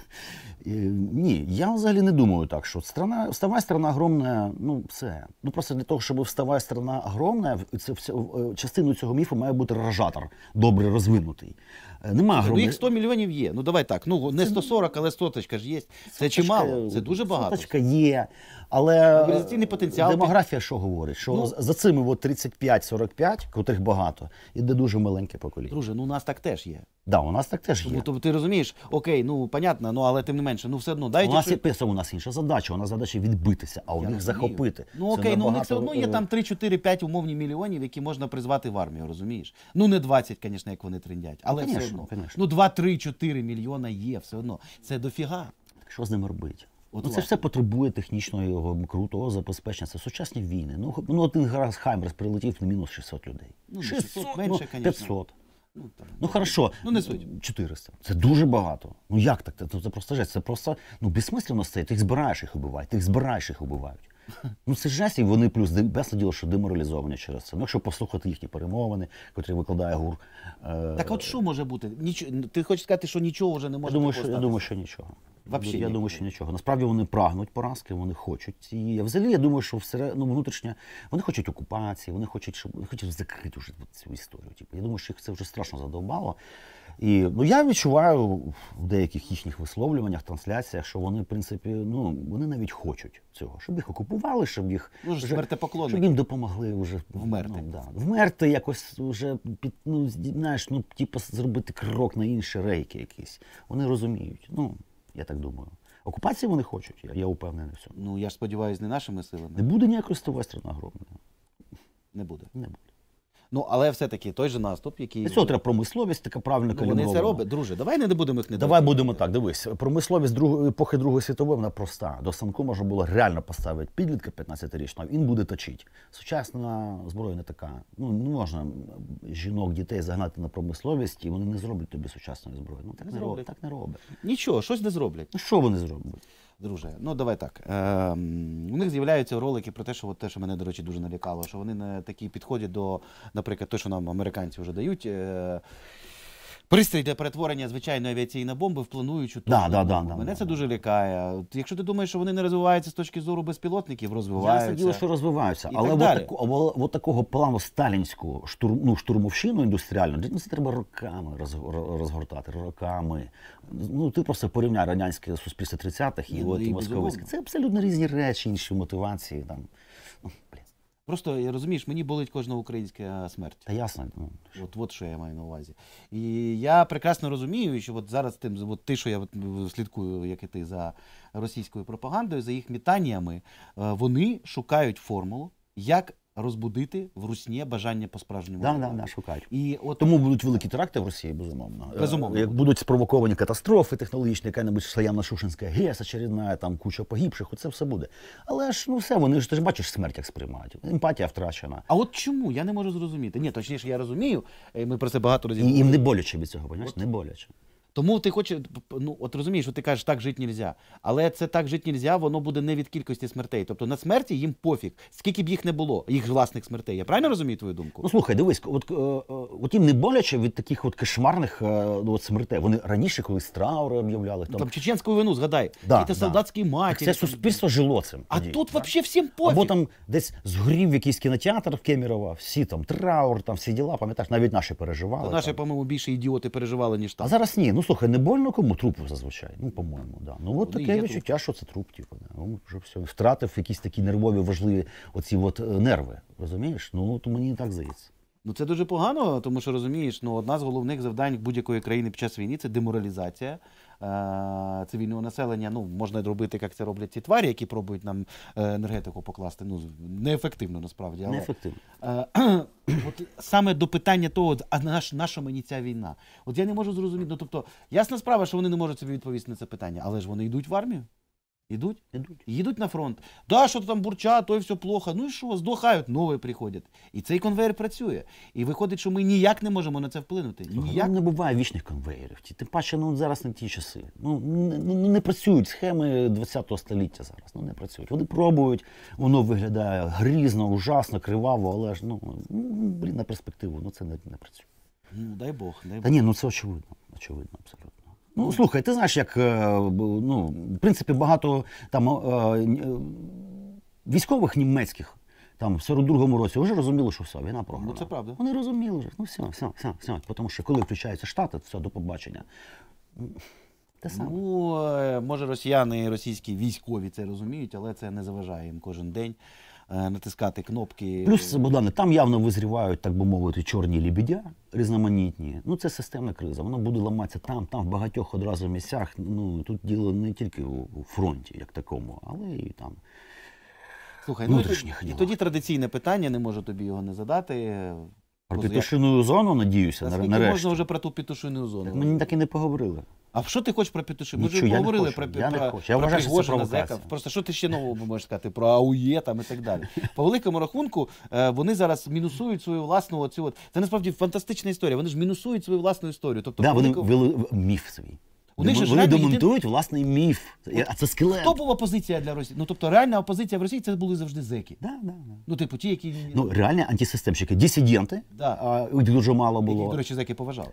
І, ні, я взагалі не думаю так, що страна, вставай, страна огромна, ну все. Ну просто для того, щоб вставай, страна огромна, це, це, частину цього міфу має бути ражатор, добре розвинутий. Е, нема громадян. Ну, їх 100 мільйонів є. Ну давай так. Ну не 140, але соточка ж є. Це чимало, це дуже багато. Соточка є, але потенціал. демографія що говорить? Що ну, за цими от 35-45, котрих багато, іде дуже маленьке покоління. Друже, ну у нас так теж є. Да, у нас так теж ну, є. Тобто ти розумієш, окей, ну понятно, ну але тим не менше, ну все одно дайте. У нас є писав, у нас інша задача. У нас задача відбитися, а у них захопити. Ну окей, ну у них все одно є е, там 3-4-5 умовні мільйонів, які можна призвати в армію, розумієш? Ну не 20, звісно, як вони триндять, але все одно. Ну 2-3-4 мільйона є, все одно. Це дофіга. Так що з ними робити? От ну, це все потребує технічного крутого забезпечення. Це сучасні війни. Ну ну один раз Хаймерс прилетів на мінус 600 людей. Ну 600, ну, 600 менше, ну, 500. Ну там ну хорошо, ну не суть. 400. Це дуже багато. Ну як так? Це, це просто жесть. Це просто ну безсмислено стає. Ти їх збираєш їх убивають, ти їх збираєш їх убивають. Ну це ж жесть, і вони плюс ясне діло, що деморалізовані через це. Ну, Якщо послухати їхні перемовини, котрі викладає гур. Е... Так от що може бути? Ніч... Ти хочеш сказати, що нічого вже не може я думаю, що, Я думаю, що нічого. Вообще я ніколи. думаю, що нічого. Насправді вони прагнуть поразки, вони хочуть цієї. Я Взагалі, я думаю, що всере... ну, внутрішня вони хочуть окупації, вони хочуть, щоб вони хочуть закрити вже цю історію. Типу. Я думаю, що їх це вже страшно задовбало. І ну, я відчуваю в деяких їхніх висловлюваннях, трансляціях, що вони, в принципі, ну вони навіть хочуть цього, щоб їх окупували, щоб їх ну, вже, щоб їм допомогли вже вмерти. Ну, да. Вмерти якось вже під ну, знаєш, ну типу зробити крок на інші рейки якісь. Вони розуміють. Ну, я так думаю. Окупації вони хочуть, я, я упевнений в цьому. Ну я ж сподіваюся, не нашими силами. Не буде ніякої ставої страна Не буде. Не буде. Ну але все-таки той же наступ, який Це треба промисловість, така правильна ну, калібрована. Вони це роблять. Друже, давай не будемо їх не давай будемо так. Дивись, промисловість друг... епохи Другої світової вона проста. До станку можна було реально поставити підлітка 15-річного, Він буде точить. Сучасна зброя не така. Ну не можна жінок, дітей загнати на промисловість, і вони не зроблять тобі сучасної зброї. Ну так не роблять. Так не роблять. Нічого, щось не зроблять. Ну що вони зроблять? Друже, ну давай так. Е, У них з'являються ролики про те, що от те, що мене, до речі, дуже налякало, що вони на такі підходять до, наприклад, те, що нам американці вже дають. Е, Пристрій для перетворення звичайної авіаційної бомби в плануючу да, да, да, да, Мене да, це да. дуже лякає. Якщо ти думаєш, що вони не розвиваються з точки зору безпілотників, розвиваються. Я діло, що розвиваються. І але так далі. От, от, от такого плану сталінського штурм, ну, штурмовщину індустріальну це треба роками розгортати. Роками. Ну ти просто порівняй радянське суспільство 30-х і, ну, от і московське. Це абсолютно різні речі, інші мотивації там. Просто я розумієш, мені болить кожна українська смерть. Та ясно. Ну, от от що я маю на увазі. І я прекрасно розумію, що от зараз тим, от ти, що я от слідкую, як і ти за російською пропагандою, за їх мітаннями, е, вони шукають формулу, як розбудити в Русні бажання по справжньому да, да, да, шукають. І от... Тому будуть великі теракти в Росії, безумовно. Е, безумовно. Як будуть спровоковані катастрофи технологічні, яка-небудь Слаяна Шушинська ГЕС, очередна, там куча погибших, оце все буде. Але ж ну все, вони ж ти ж бачиш смерть, як сприймають. Емпатія втрачена. А от чому? Я не можу зрозуміти. Ні, точніше, я розумію, е, ми про це багато розуміємо. І їм не боляче від цього, розумієш? не боляче. Тому ти хочеш, ну от розумієш, що ти кажеш, так жити нельзя. Але це так жити нельзя, воно буде не від кількості смертей. Тобто на смерті їм пофіг, скільки б їх не було, їх власних смертей. Я правильно розумію твою думку? Ну слухай, дивись, от е, е, от їм не боляче від таких от кошмарних е, ну, от смертей. Вони раніше колись траури об'являли. Там... там чеченську війну, згадай, да, які да. солдатські матір Це суспільство жило цим. А тоді, тут взагалі всім пофіг. Або там десь згорів якийсь кінотеатр в Кемерова, всі там траур, там всі діла, пам'ятаєш, навіть наші переживали. Та наші, по-моєму, більше ідіоти переживали, ніж там. А зараз ні. Ну слухай, не больно кому трупу зазвичай. Ну, по-моєму, да. Ну от ну, таке відчуття, що це труп, типу, да. Ну, вже все. Втратив якісь такі нервові важливі оці от е, нерви. Розумієш? Ну то мені так здається. Ну це дуже погано, тому що розумієш, ну одна з головних завдань будь-якої країни під час війни це деморалізація, Е, цивільного населення. Ну, можна робити, як це роблять ці тварі, які пробують нам е, енергетику покласти. Ну неефективно насправді. Але... Неефективно. Е, [clears throat] от саме до питання того, а на що мені ця війна? От я не можу зрозуміти. Ну тобто, ясна справа, що вони не можуть собі відповісти на це питання, але ж вони йдуть в армію. Идут? Идут. Їдуть на фронт. Да, що там бурча, то все плохо. Ну і що, здохають, нові приходять. І цей конвейер працює. І виходить, що ми ніяк не можемо на це вплинути. Ну ніяк ну, не буває вічних конвейерів. Тим паче, ну зараз не ті часи. Ну не, ну, ну, не працюють схеми 20-го століття зараз. Ну не працюють. Вони пробують, воно виглядає грізно, ужасно, криваво, але ж ну блін на перспективу. Ну це не, не працює. Ну дай Бог, дай Бог. Та ні, ну це очевидно. Очевидно, абсолютно. Ну, слухай, ти знаєш, як е, ну, в принципі багато там е, е, військових німецьких. Там в 42-му році вже розуміли, що все, війна програна. Ну, це правда. Вони розуміли, вже, ну все, все, все, все. Тому що коли включаються штати, все до побачення. Те саме. Ну, може, росіяни, і російські військові це розуміють, але це не заважає їм кожен день. Е, натискати кнопки. Плюс, Богдане, там явно визрівають, так би мовити, чорні лібідя різноманітні. Ну це системна криза. Вона буде ламатися там, там в багатьох одразу місцях. Ну тут діло не тільки у фронті, як такому, але і там. Слухай, ну і тоді, тоді традиційне питання, не можу тобі його не задати. Про пітушину зону, надіюся, нарешті. Наскільки можна вже про ту пітушину зону? Так Ми так і не поговорили. А що ти хочеш про пітушину? Ми вже поговорили про Пригожина, Зека. Просто що ти ще нового можеш сказати про АУЄ там і так далі. По великому рахунку, е, вони зараз мінусують свою власну оцю. Це насправді фантастична історія. Вони ж мінусують свою власну історію. Тобто, да, великому... вони вели міф свій. У них же ж Вони єдин- демонтують власний міф. А це скелет. Хто була опозиція для Росії? Ну тобто реальна опозиція в Росії це були завжди зеки. Да, да, да. Ну, типу, ті, які Ну, реально антисистемщики, дисиденти, Да. а, їх дуже мало яких, до речі, зеки поважали.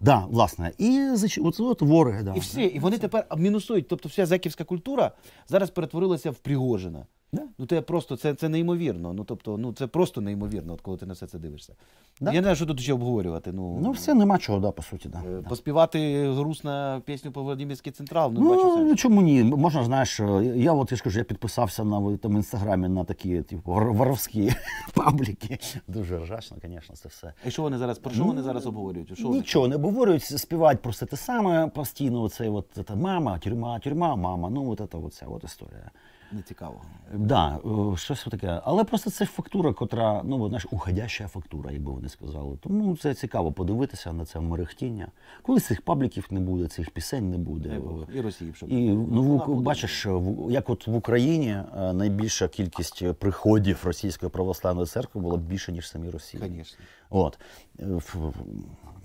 Да, власне. І зач... от, от вороги, да. І всі, і вони тепер мінусують. Тобто вся зеківська культура зараз перетворилася в Пригожина. Да? Ну, це просто це це неймовірно. Ну, тобто, ну це просто неймовірно, от коли ти на все це дивишся. Да. Я не знаю, що тут ще обговорювати. Ну ну все нема чого, да, по суті. Да. Е, Поспівати грустну пісню по Володимирський Централ. Ну, ну бачу чому ні? Можна, знаєш, е, я от я ж кажу, я підписався на там, інстаграмі на такі, типу, воровські [laughs] пабліки. Дуже ржачно, звісно, це все. І що вони зараз? Про що ну, вони зараз обговорюють? Що Нічого не обговорюють, співають просто те саме постійно. Оце от, це, мама, тюрма, тюрма, мама. Ну, от це, от історія не цікавого. Да, е, щось таке. Але просто це фактура, котра, ну знаєш, уходяща фактура, якби вони сказали. Тому це цікаво подивитися на це мерехтіння. Коли цих пабліків не буде, цих пісень не буде. І Росії, щоб і ну в, бачиш, е, в, як от в Україні е, найбільша кількість приходів Російської православної церкви була більше, ніж самі Росії. Звісно. От.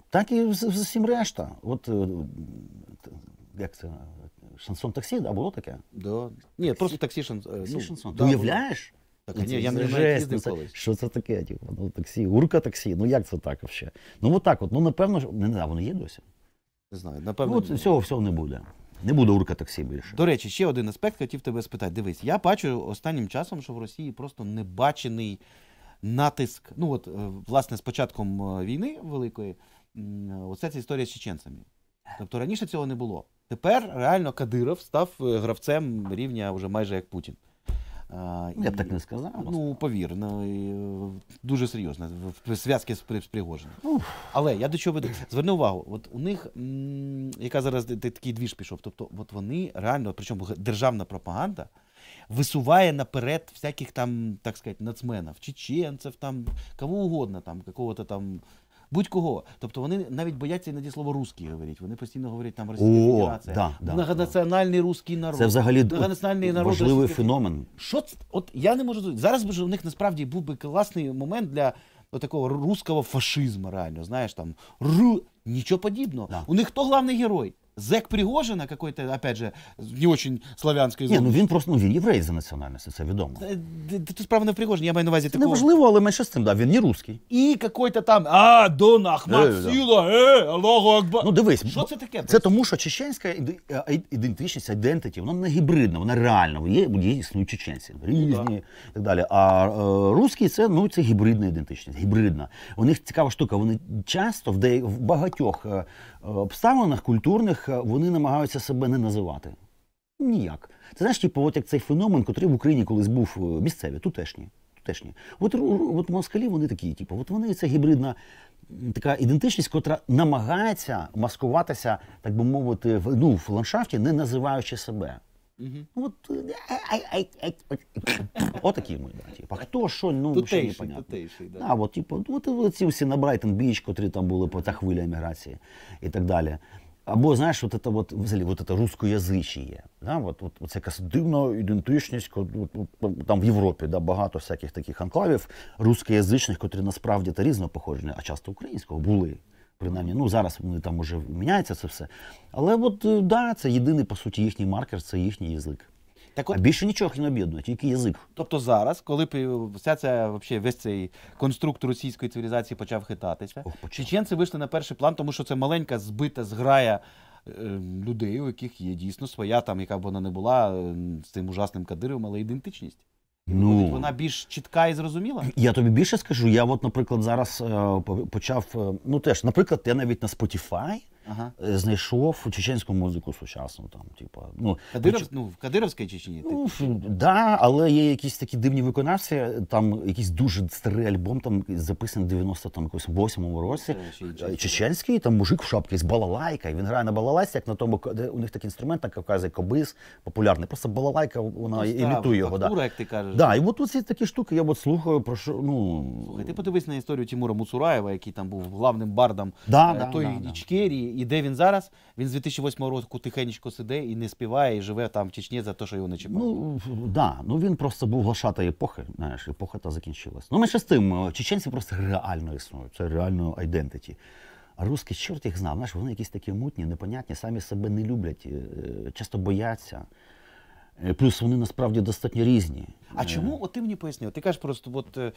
Так і з, з усім решта. От як це шансон таксі, да, було таке? Да. Ні, просто таксі ну, шансон. Таксі шансон. Ти ну, уявляєш? Так, ні, я не знаю, ну, колись. Що це таке? Типу, ну, таксі, урка таксі, ну як це так взагалі? Ну отак от, ну напевно, не знаю, воно є досі. Не знаю, напевно. Ну, от цього всього не буде. Не буде урка таксі більше. До речі, ще один аспект хотів тебе спитати. Дивись, я бачу останнім часом, що в Росії просто небачений натиск. Ну, от, е, власне, з початком е, війни великої, оце ця історія з чеченцями. Тобто раніше цього не було. Тепер реально Кадиров став е, гравцем рівня вже майже як Путін. А, Я б так не сказав. Ну, повір, ну, е, дуже серйозно. Зв'язки з Пригожиним. Але я до чого веду. Зверни увагу, от у них, м, яка зараз такий двіж пішов, тобто от вони реально, причому державна пропаганда висуває наперед всяких там, так сказати, нацменів, чеченців, там, кого угодно, там, какого-то там будь-кого. Тобто вони навіть бояться іноді слово русські говорять. Вони постійно говорять там Російська Федерація, да, многонаціональний русський народ. Це взагалі многонаціональний народ важливий феномен. Що От я не можу зараз. би у них насправді був би класний момент для такого русского фашизму. Реально знаєш там ру. Нічого подібного. У них хто головний герой? Зек Пригожина какой-то, опять же, не очень славянської зони. Ні, ну він просто ну він єврей за національністю, це відомо. Е, тут справа не в я маю на увазі Це такого. Неважливо, але менше з цим да, він не русський. І какой-то там А, Дон Ахмад е, Сіла, е, Аллаху Акбар. Ну дивись, Що це таке? Це тому, що чеченська е, ідентичність, identity, вона не гібридна, вона реальна. Є, є існують чеченці, ну, різні і так далі. А е, русські це ну це гібридна ідентичність, гібридна. У них цікава штука. Вони часто в, де, в багатьох обставинах культурних Е, вони намагаються себе не називати. Ніяк. Це знаєш, типу, от як цей феномен, який в Україні колись був е, місцеві, тутешні. тутешні. От от москалі вони такі, типу, от вони це гібридна така ідентичність, котра намагається маскуватися, так би мовити, в ну, в ландшафті, не називаючи себе. Угу. От е, отакі ми, да, типу. Хто що, ну тутейший, ще непонятно. Тутейший, да. А, от, типу, от ці всі на Брайтон Біч, котрі там були по та хвиля еміграції і так далі. Або, знаєш, от це, от, взагалі, от це рускоязичіє. Да? От, от, от, це якась дивна ідентичність, там в Європі да, багато всяких таких анклавів рускоязичних, котрі насправді та різного походження, а часто українського були. Принаймні, ну зараз вони там уже міняється це все. Але от е, да, це єдиний по суті їхній маркер, це їхній язик. Так от... А більше нічого не об'єднує, тільки язик. Тобто зараз, коли вся ця вообще, весь цей конструкт російської цивілізації почав хитатися, Ох, почав. чеченці вийшли на перший план, тому що це маленька збита зграя. Е, людей, у яких є дійсно своя, там, яка б вона не була е, з цим ужасним кадиром, але ідентичність. Ну, Вона більш чітка і зрозуміла. Я тобі більше скажу. Я, от, наприклад, зараз е, почав. Ну теж, наприклад, я навіть на Spotify ага. Е, знайшов чеченську музику сучасну. Там, типу, ну, Кадиров, ну, в Кадировській Чечні? Ну, типу. да, але є якісь такі дивні виконавці, там якийсь дуже старий альбом, там записаний в 98-му році. Е, чеченський. там мужик в шапці з балалайка, і він грає на балалайці, як на тому, де у них такий інструмент, на Кавказі кобис, популярний. Просто балалайка, вона Просто, імітує його. да. як ти кажеш. Да, і от ці такі штуки, я от слухаю, про що, ну... Слухай, ти подивись на історію Тимура Муцураєва, який там був главним бардом да, е, да, той да, Ічкерії і де він зараз? Він з 2008 року тихенько сиде і не співає, і живе там в Чечні за те, що його не чіпали. Ну да, ну він просто був глашата епохи. Знаєш, епоха та закінчилась. Ну ми ще з тим, е, чеченці просто реально існують. Це реально айдентиті. А русський чорт їх знав. Знаєш, вони якісь такі мутні, непонятні, самі себе не люблять, е, часто бояться. Е, плюс вони насправді достатньо різні. А чому от ти мені пояснив? Ти кажеш просто, от. Е,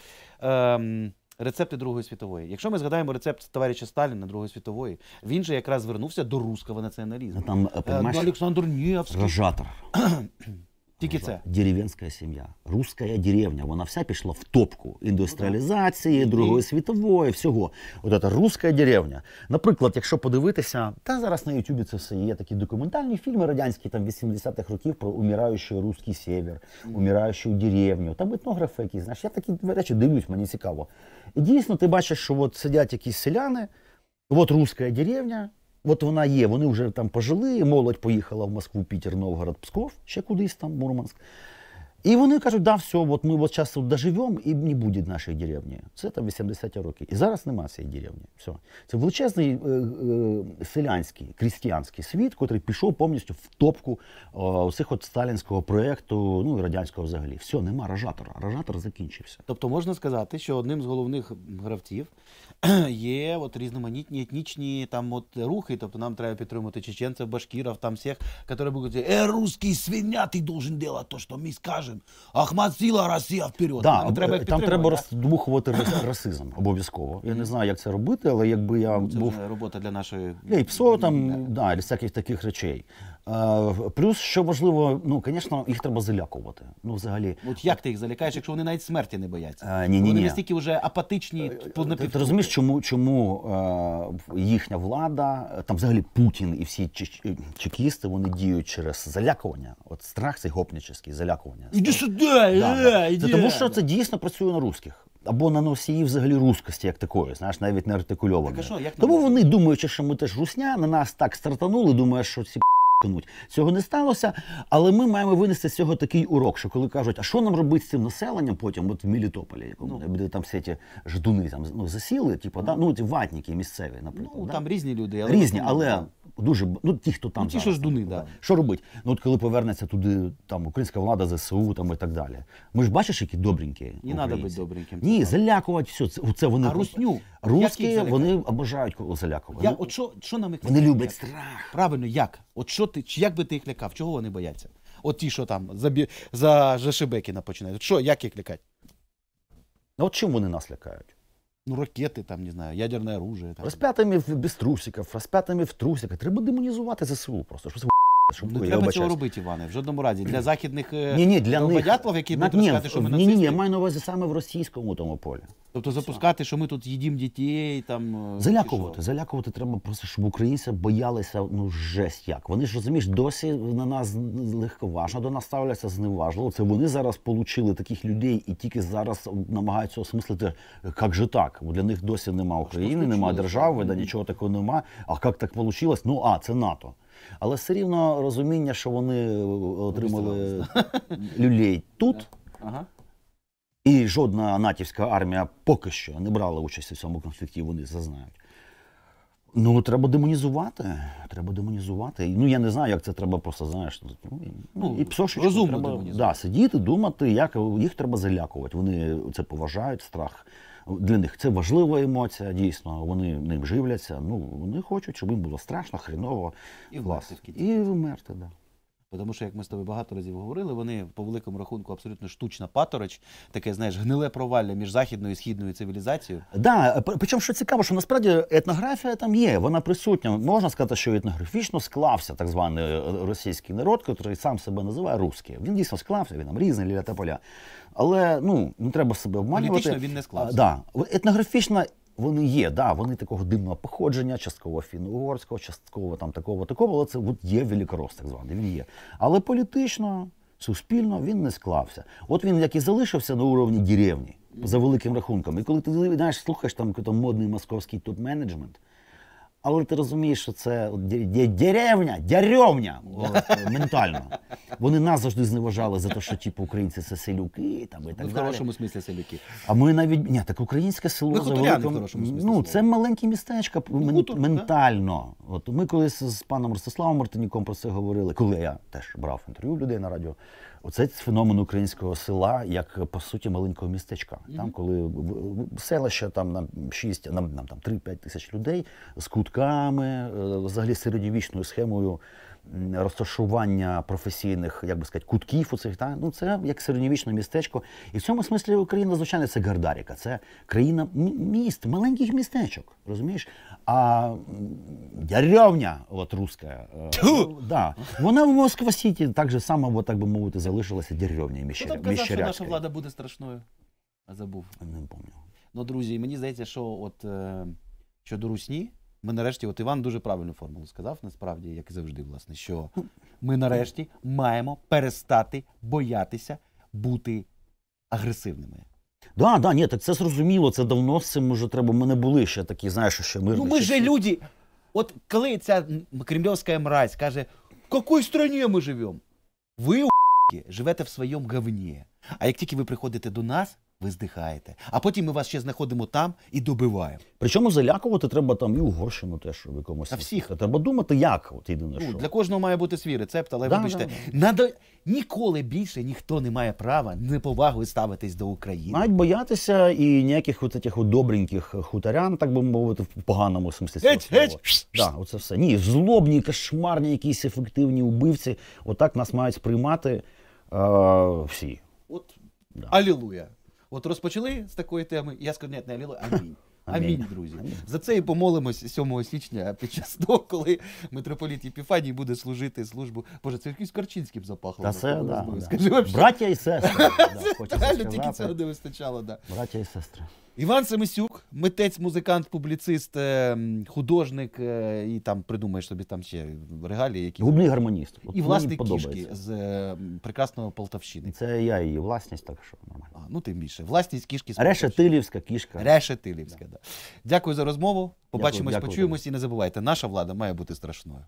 е Рецепти Другої світової. Якщо ми згадаємо рецепт товариша Сталіна Другої світової, він же якраз звернувся до русского націоналізму. Там, е, е, Олександр Нєвський. Рожатор. [clears throat] [clears throat] Е, тільки це деревенська сім'я, руська деревня. Вона вся пішла в топку індустріалізації, ну Другої світової, всього. От це руська деревня. Наприклад, якщо подивитися, та зараз на Ютубі це все є такі документальні фільми радянські там 80-х років про уміраючий руський север, умираючу деревню. Там етнографи якісь. Знаєш, я такі речі дивлюсь, мені цікаво. І дійсно, ти бачиш, що от сидять якісь селяни, от руська деревня. От вона є, вони вже там пожили, молодь поїхала в Москву, Пітер, Новгород, Псков, ще кудись там, Мурманськ. І вони кажуть, да, все, от ми от зараз доживемо і не буде нашої деревні. Це там 80 років. І зараз немає цієї деревні. Все. Це величезний е, е, селянський, крістіанський світ, який пішов повністю в топку е, цих от сталінського проєкту, ну і радянського взагалі. Все, нема рожатора. Рожатор закінчився. Тобто можна сказати, що одним з головних гравців [clears throat] є от різноманітні етнічні там от рухи. Тобто нам треба підтримувати чеченців, башкірів, там всіх, які будуть, е, русський свиня, ти должен делать то, що ми скажемо кожен. Ахмат ціла Росія вперед. Да, треба е, Там треба роздмухувати расизм обов'язково. Я не знаю, як це робити, але якби я. Ну, це був... робота для нашої. Для псо там, да, всяких таких речей. Е, плюс, що важливо, ну звісно, їх треба залякувати. Ну, взагалі, от як ти їх залякаєш, якщо вони навіть смерті не бояться? А, е, ні, ні, Вони ні. настільки вже апатичні, е, типу, Ти, ти розумієш, чому чому е, їхня влада, там взагалі Путін і всі чекісти вони діють через залякування. От страх цей гопніческий, залякування. Іди сюди! Да, іди. Це тому, що це дійсно працює на русських. Або на носії взагалі рускості, як такої, знаєш, навіть не артикульованої. Тому вони, думаючи, що ми теж русня, на нас так стартанули, думаєш, що ці кнуть. Цього не сталося, але ми маємо винести з цього такий урок, що коли кажуть, а що нам робити з цим населенням потім, от в Мілітополі, якому ну. де там всі ті ждуни там ну, засіли, типу, да? ну ті ватники місцеві, наприклад. Ну, да? Там різні люди, але різні, але дуже ну ті, хто там ну, ті, зараз, що ждуни, так. Да. що робить? Ну от коли повернеться туди, там українська влада ЗСУ, там і так далі. Ми ж бачиш, які добренькі. Не треба бути добреньким. Ні, типу. залякувати все. Це вони а русню. Руски вони обожають залякувати. Як, ну, от що, що нам їх Вони люблять страх. Правильно, як? От що ти, як би ти їх лякав? Чого вони бояться? От ті, що там за бі... за Жешебекіна починають. Що, як їх лякати? Ну от чим вони нас лякають? Ну, ракети, там, не знаю, ядерне оружие. Там. Розп'ятими без трусиків, розп'ятими в трусиках. Треба демонізувати ЗСУ просто. щоб щоб Не е, треба цього робити, Іване. В жодному разі. Для західних е, ні, ні, для них. які будуть ні, розказати, що ми Ні, ні, нацисти. я маю на увазі саме в російському тому полі. Тобто запускати, що ми тут їдім дітей, там. Е, залякувати. Залякувати треба просто, щоб українці боялися, ну, жесть як. Вони ж розумієш, досі на нас легковажно, до нас ставляться зневажливо. Це вони зараз получили таких людей і тільки зараз намагаються осмислити, як же так? Бо для них досі нема України, немає держави, да, нічого такого немає. А як так вийшло? Ну, а, це НАТО. Але все рівно розуміння, що вони е, отримали люлей тут. І жодна натівська армія поки що не брала участь у цьому конфлікті, вони зазнають. Ну, треба демонізувати. Треба демонізувати. Ну, я не знаю, як це треба просто, знаєш, ну, ну і ну, ну, псошечку розумно треба, демонізувати. Да, сидіти, думати, як їх треба залякувати. Вони це поважають, страх для них це важлива емоція, дійсно. Вони ним живляться. Ну вони хочуть, щоб їм було страшно, хріново і власне і вмерти. Да. Тому що, як ми з тобою багато разів говорили, вони по великому рахунку абсолютно штучна патороч, таке знаєш, гниле провалля між західною і східною цивілізацією. Да, причому що цікаво, що насправді етнографія там є, вона присутня. Можна сказати, що етнографічно склався так званий е, російський народ, який сам себе називає русський. Він дійсно склався, він там різний ліля та поля. Але ну не треба себе обманювати. Політично він не склався. А, да. Етнографічно вони є, да, вони такого дивного походження, частково фіно-угорського, частково там такого, такого, але це от є великорос, так званий. Він є. Але політично, суспільно він не склався. От він як і залишився на уровні деревні, за великим рахунком. І коли ти знаєш, слухаєш там, там модний московський топ-менеджмент. Але ти розумієш, що це деревня, деревня е, ментально. Вони нас завжди зневажали за те, що типу українці це селюки, там і ну, так ну, в хорошому смислі селюки. А ми навіть ні, так українське село за великом... в хорошому смислі. Ну це маленькі містечка ну, мен... ну, ментально. От ми колись з паном Ростиславом Мартиніком про це говорили, коли я теж брав інтерв'ю людей на радіо. Оце феномен українського села, як по суті маленького містечка. Mm -hmm. Там, коли селище, там на шість, на нам там 3-5 тисяч людей з кутками, е, взагалі середньовічною схемою розташування професійних, як би сказати, кутків у цих та ну це як середньовічне містечко. І в цьому смислі Україна, звичайно, це Гардаріка, це країна міст, маленьких містечок. Розумієш? А деревня, от руська, е, Тьфу! Ну, да, вона в Москва Сіті так же само, от, так би мовити, залишилася деревня Хто там казав, що наша влада буде страшною? А забув. Не пам'ятаю. Ну, друзі, мені здається, що от е, щодо русні, ми нарешті, от Іван дуже правильну формулу сказав, насправді, як і завжди, власне, що ми нарешті маємо перестати боятися бути агресивними. Да, да, ні, так це зрозуміло, це давно з цим уже треба. Ми не були ще такі, знаєш, що мирні Ну ми часи. люди. От коли ця кремльовська мразь каже, в якій країні ми живемо? Ви у живете в своєму говні. А як тільки ви приходите до нас, ви здихаєте. А потім ми вас ще знаходимо там і добиваємо. Причому залякувати треба там і Угорщину теж в якомусь. А всіх. Треба думати, як от єдине ну, що. Для кожного має бути свій рецепт, але да, вибачте, да, да. Надо... ніколи більше ніхто не має права неповагою ставитись до України. Мають боятися і ніяких от цих добреньких хуторян, так би мовити, в поганому смислі. Геть, геть! Да, оце все. Ні, злобні, кошмарні, якісь ефективні убивці. Отак нас мають сприймати е, всі. От, да. Алілуя. От розпочали з такої теми, я скажу, ні, не аліло, амінь. Амінь, друзі, за це і помолимось 7 січня під час того, коли митрополіт Єпіфаній буде служити службу. Боже, це якийсь карчинським запахло. Та це, да, Скажи, да. Браття і сестри. [laughs] да, Реально тільки цього не вистачало. Да. Браття і сестри. Іван Семисюк, митець, музикант, публіцист, е, художник е, і там придумає собі там ще регалії, які гублі гармоніст. От і власні кішки з е, прекрасного Полтавщини. Це я її власність, так що нормально. А, ну тим більше. Власність кішки з Решетилівська кішка. Решетилівська, да. Дякую за розмову. Побачимось, дякую, дякую. почуємось і не забувайте, наша влада має бути страшною.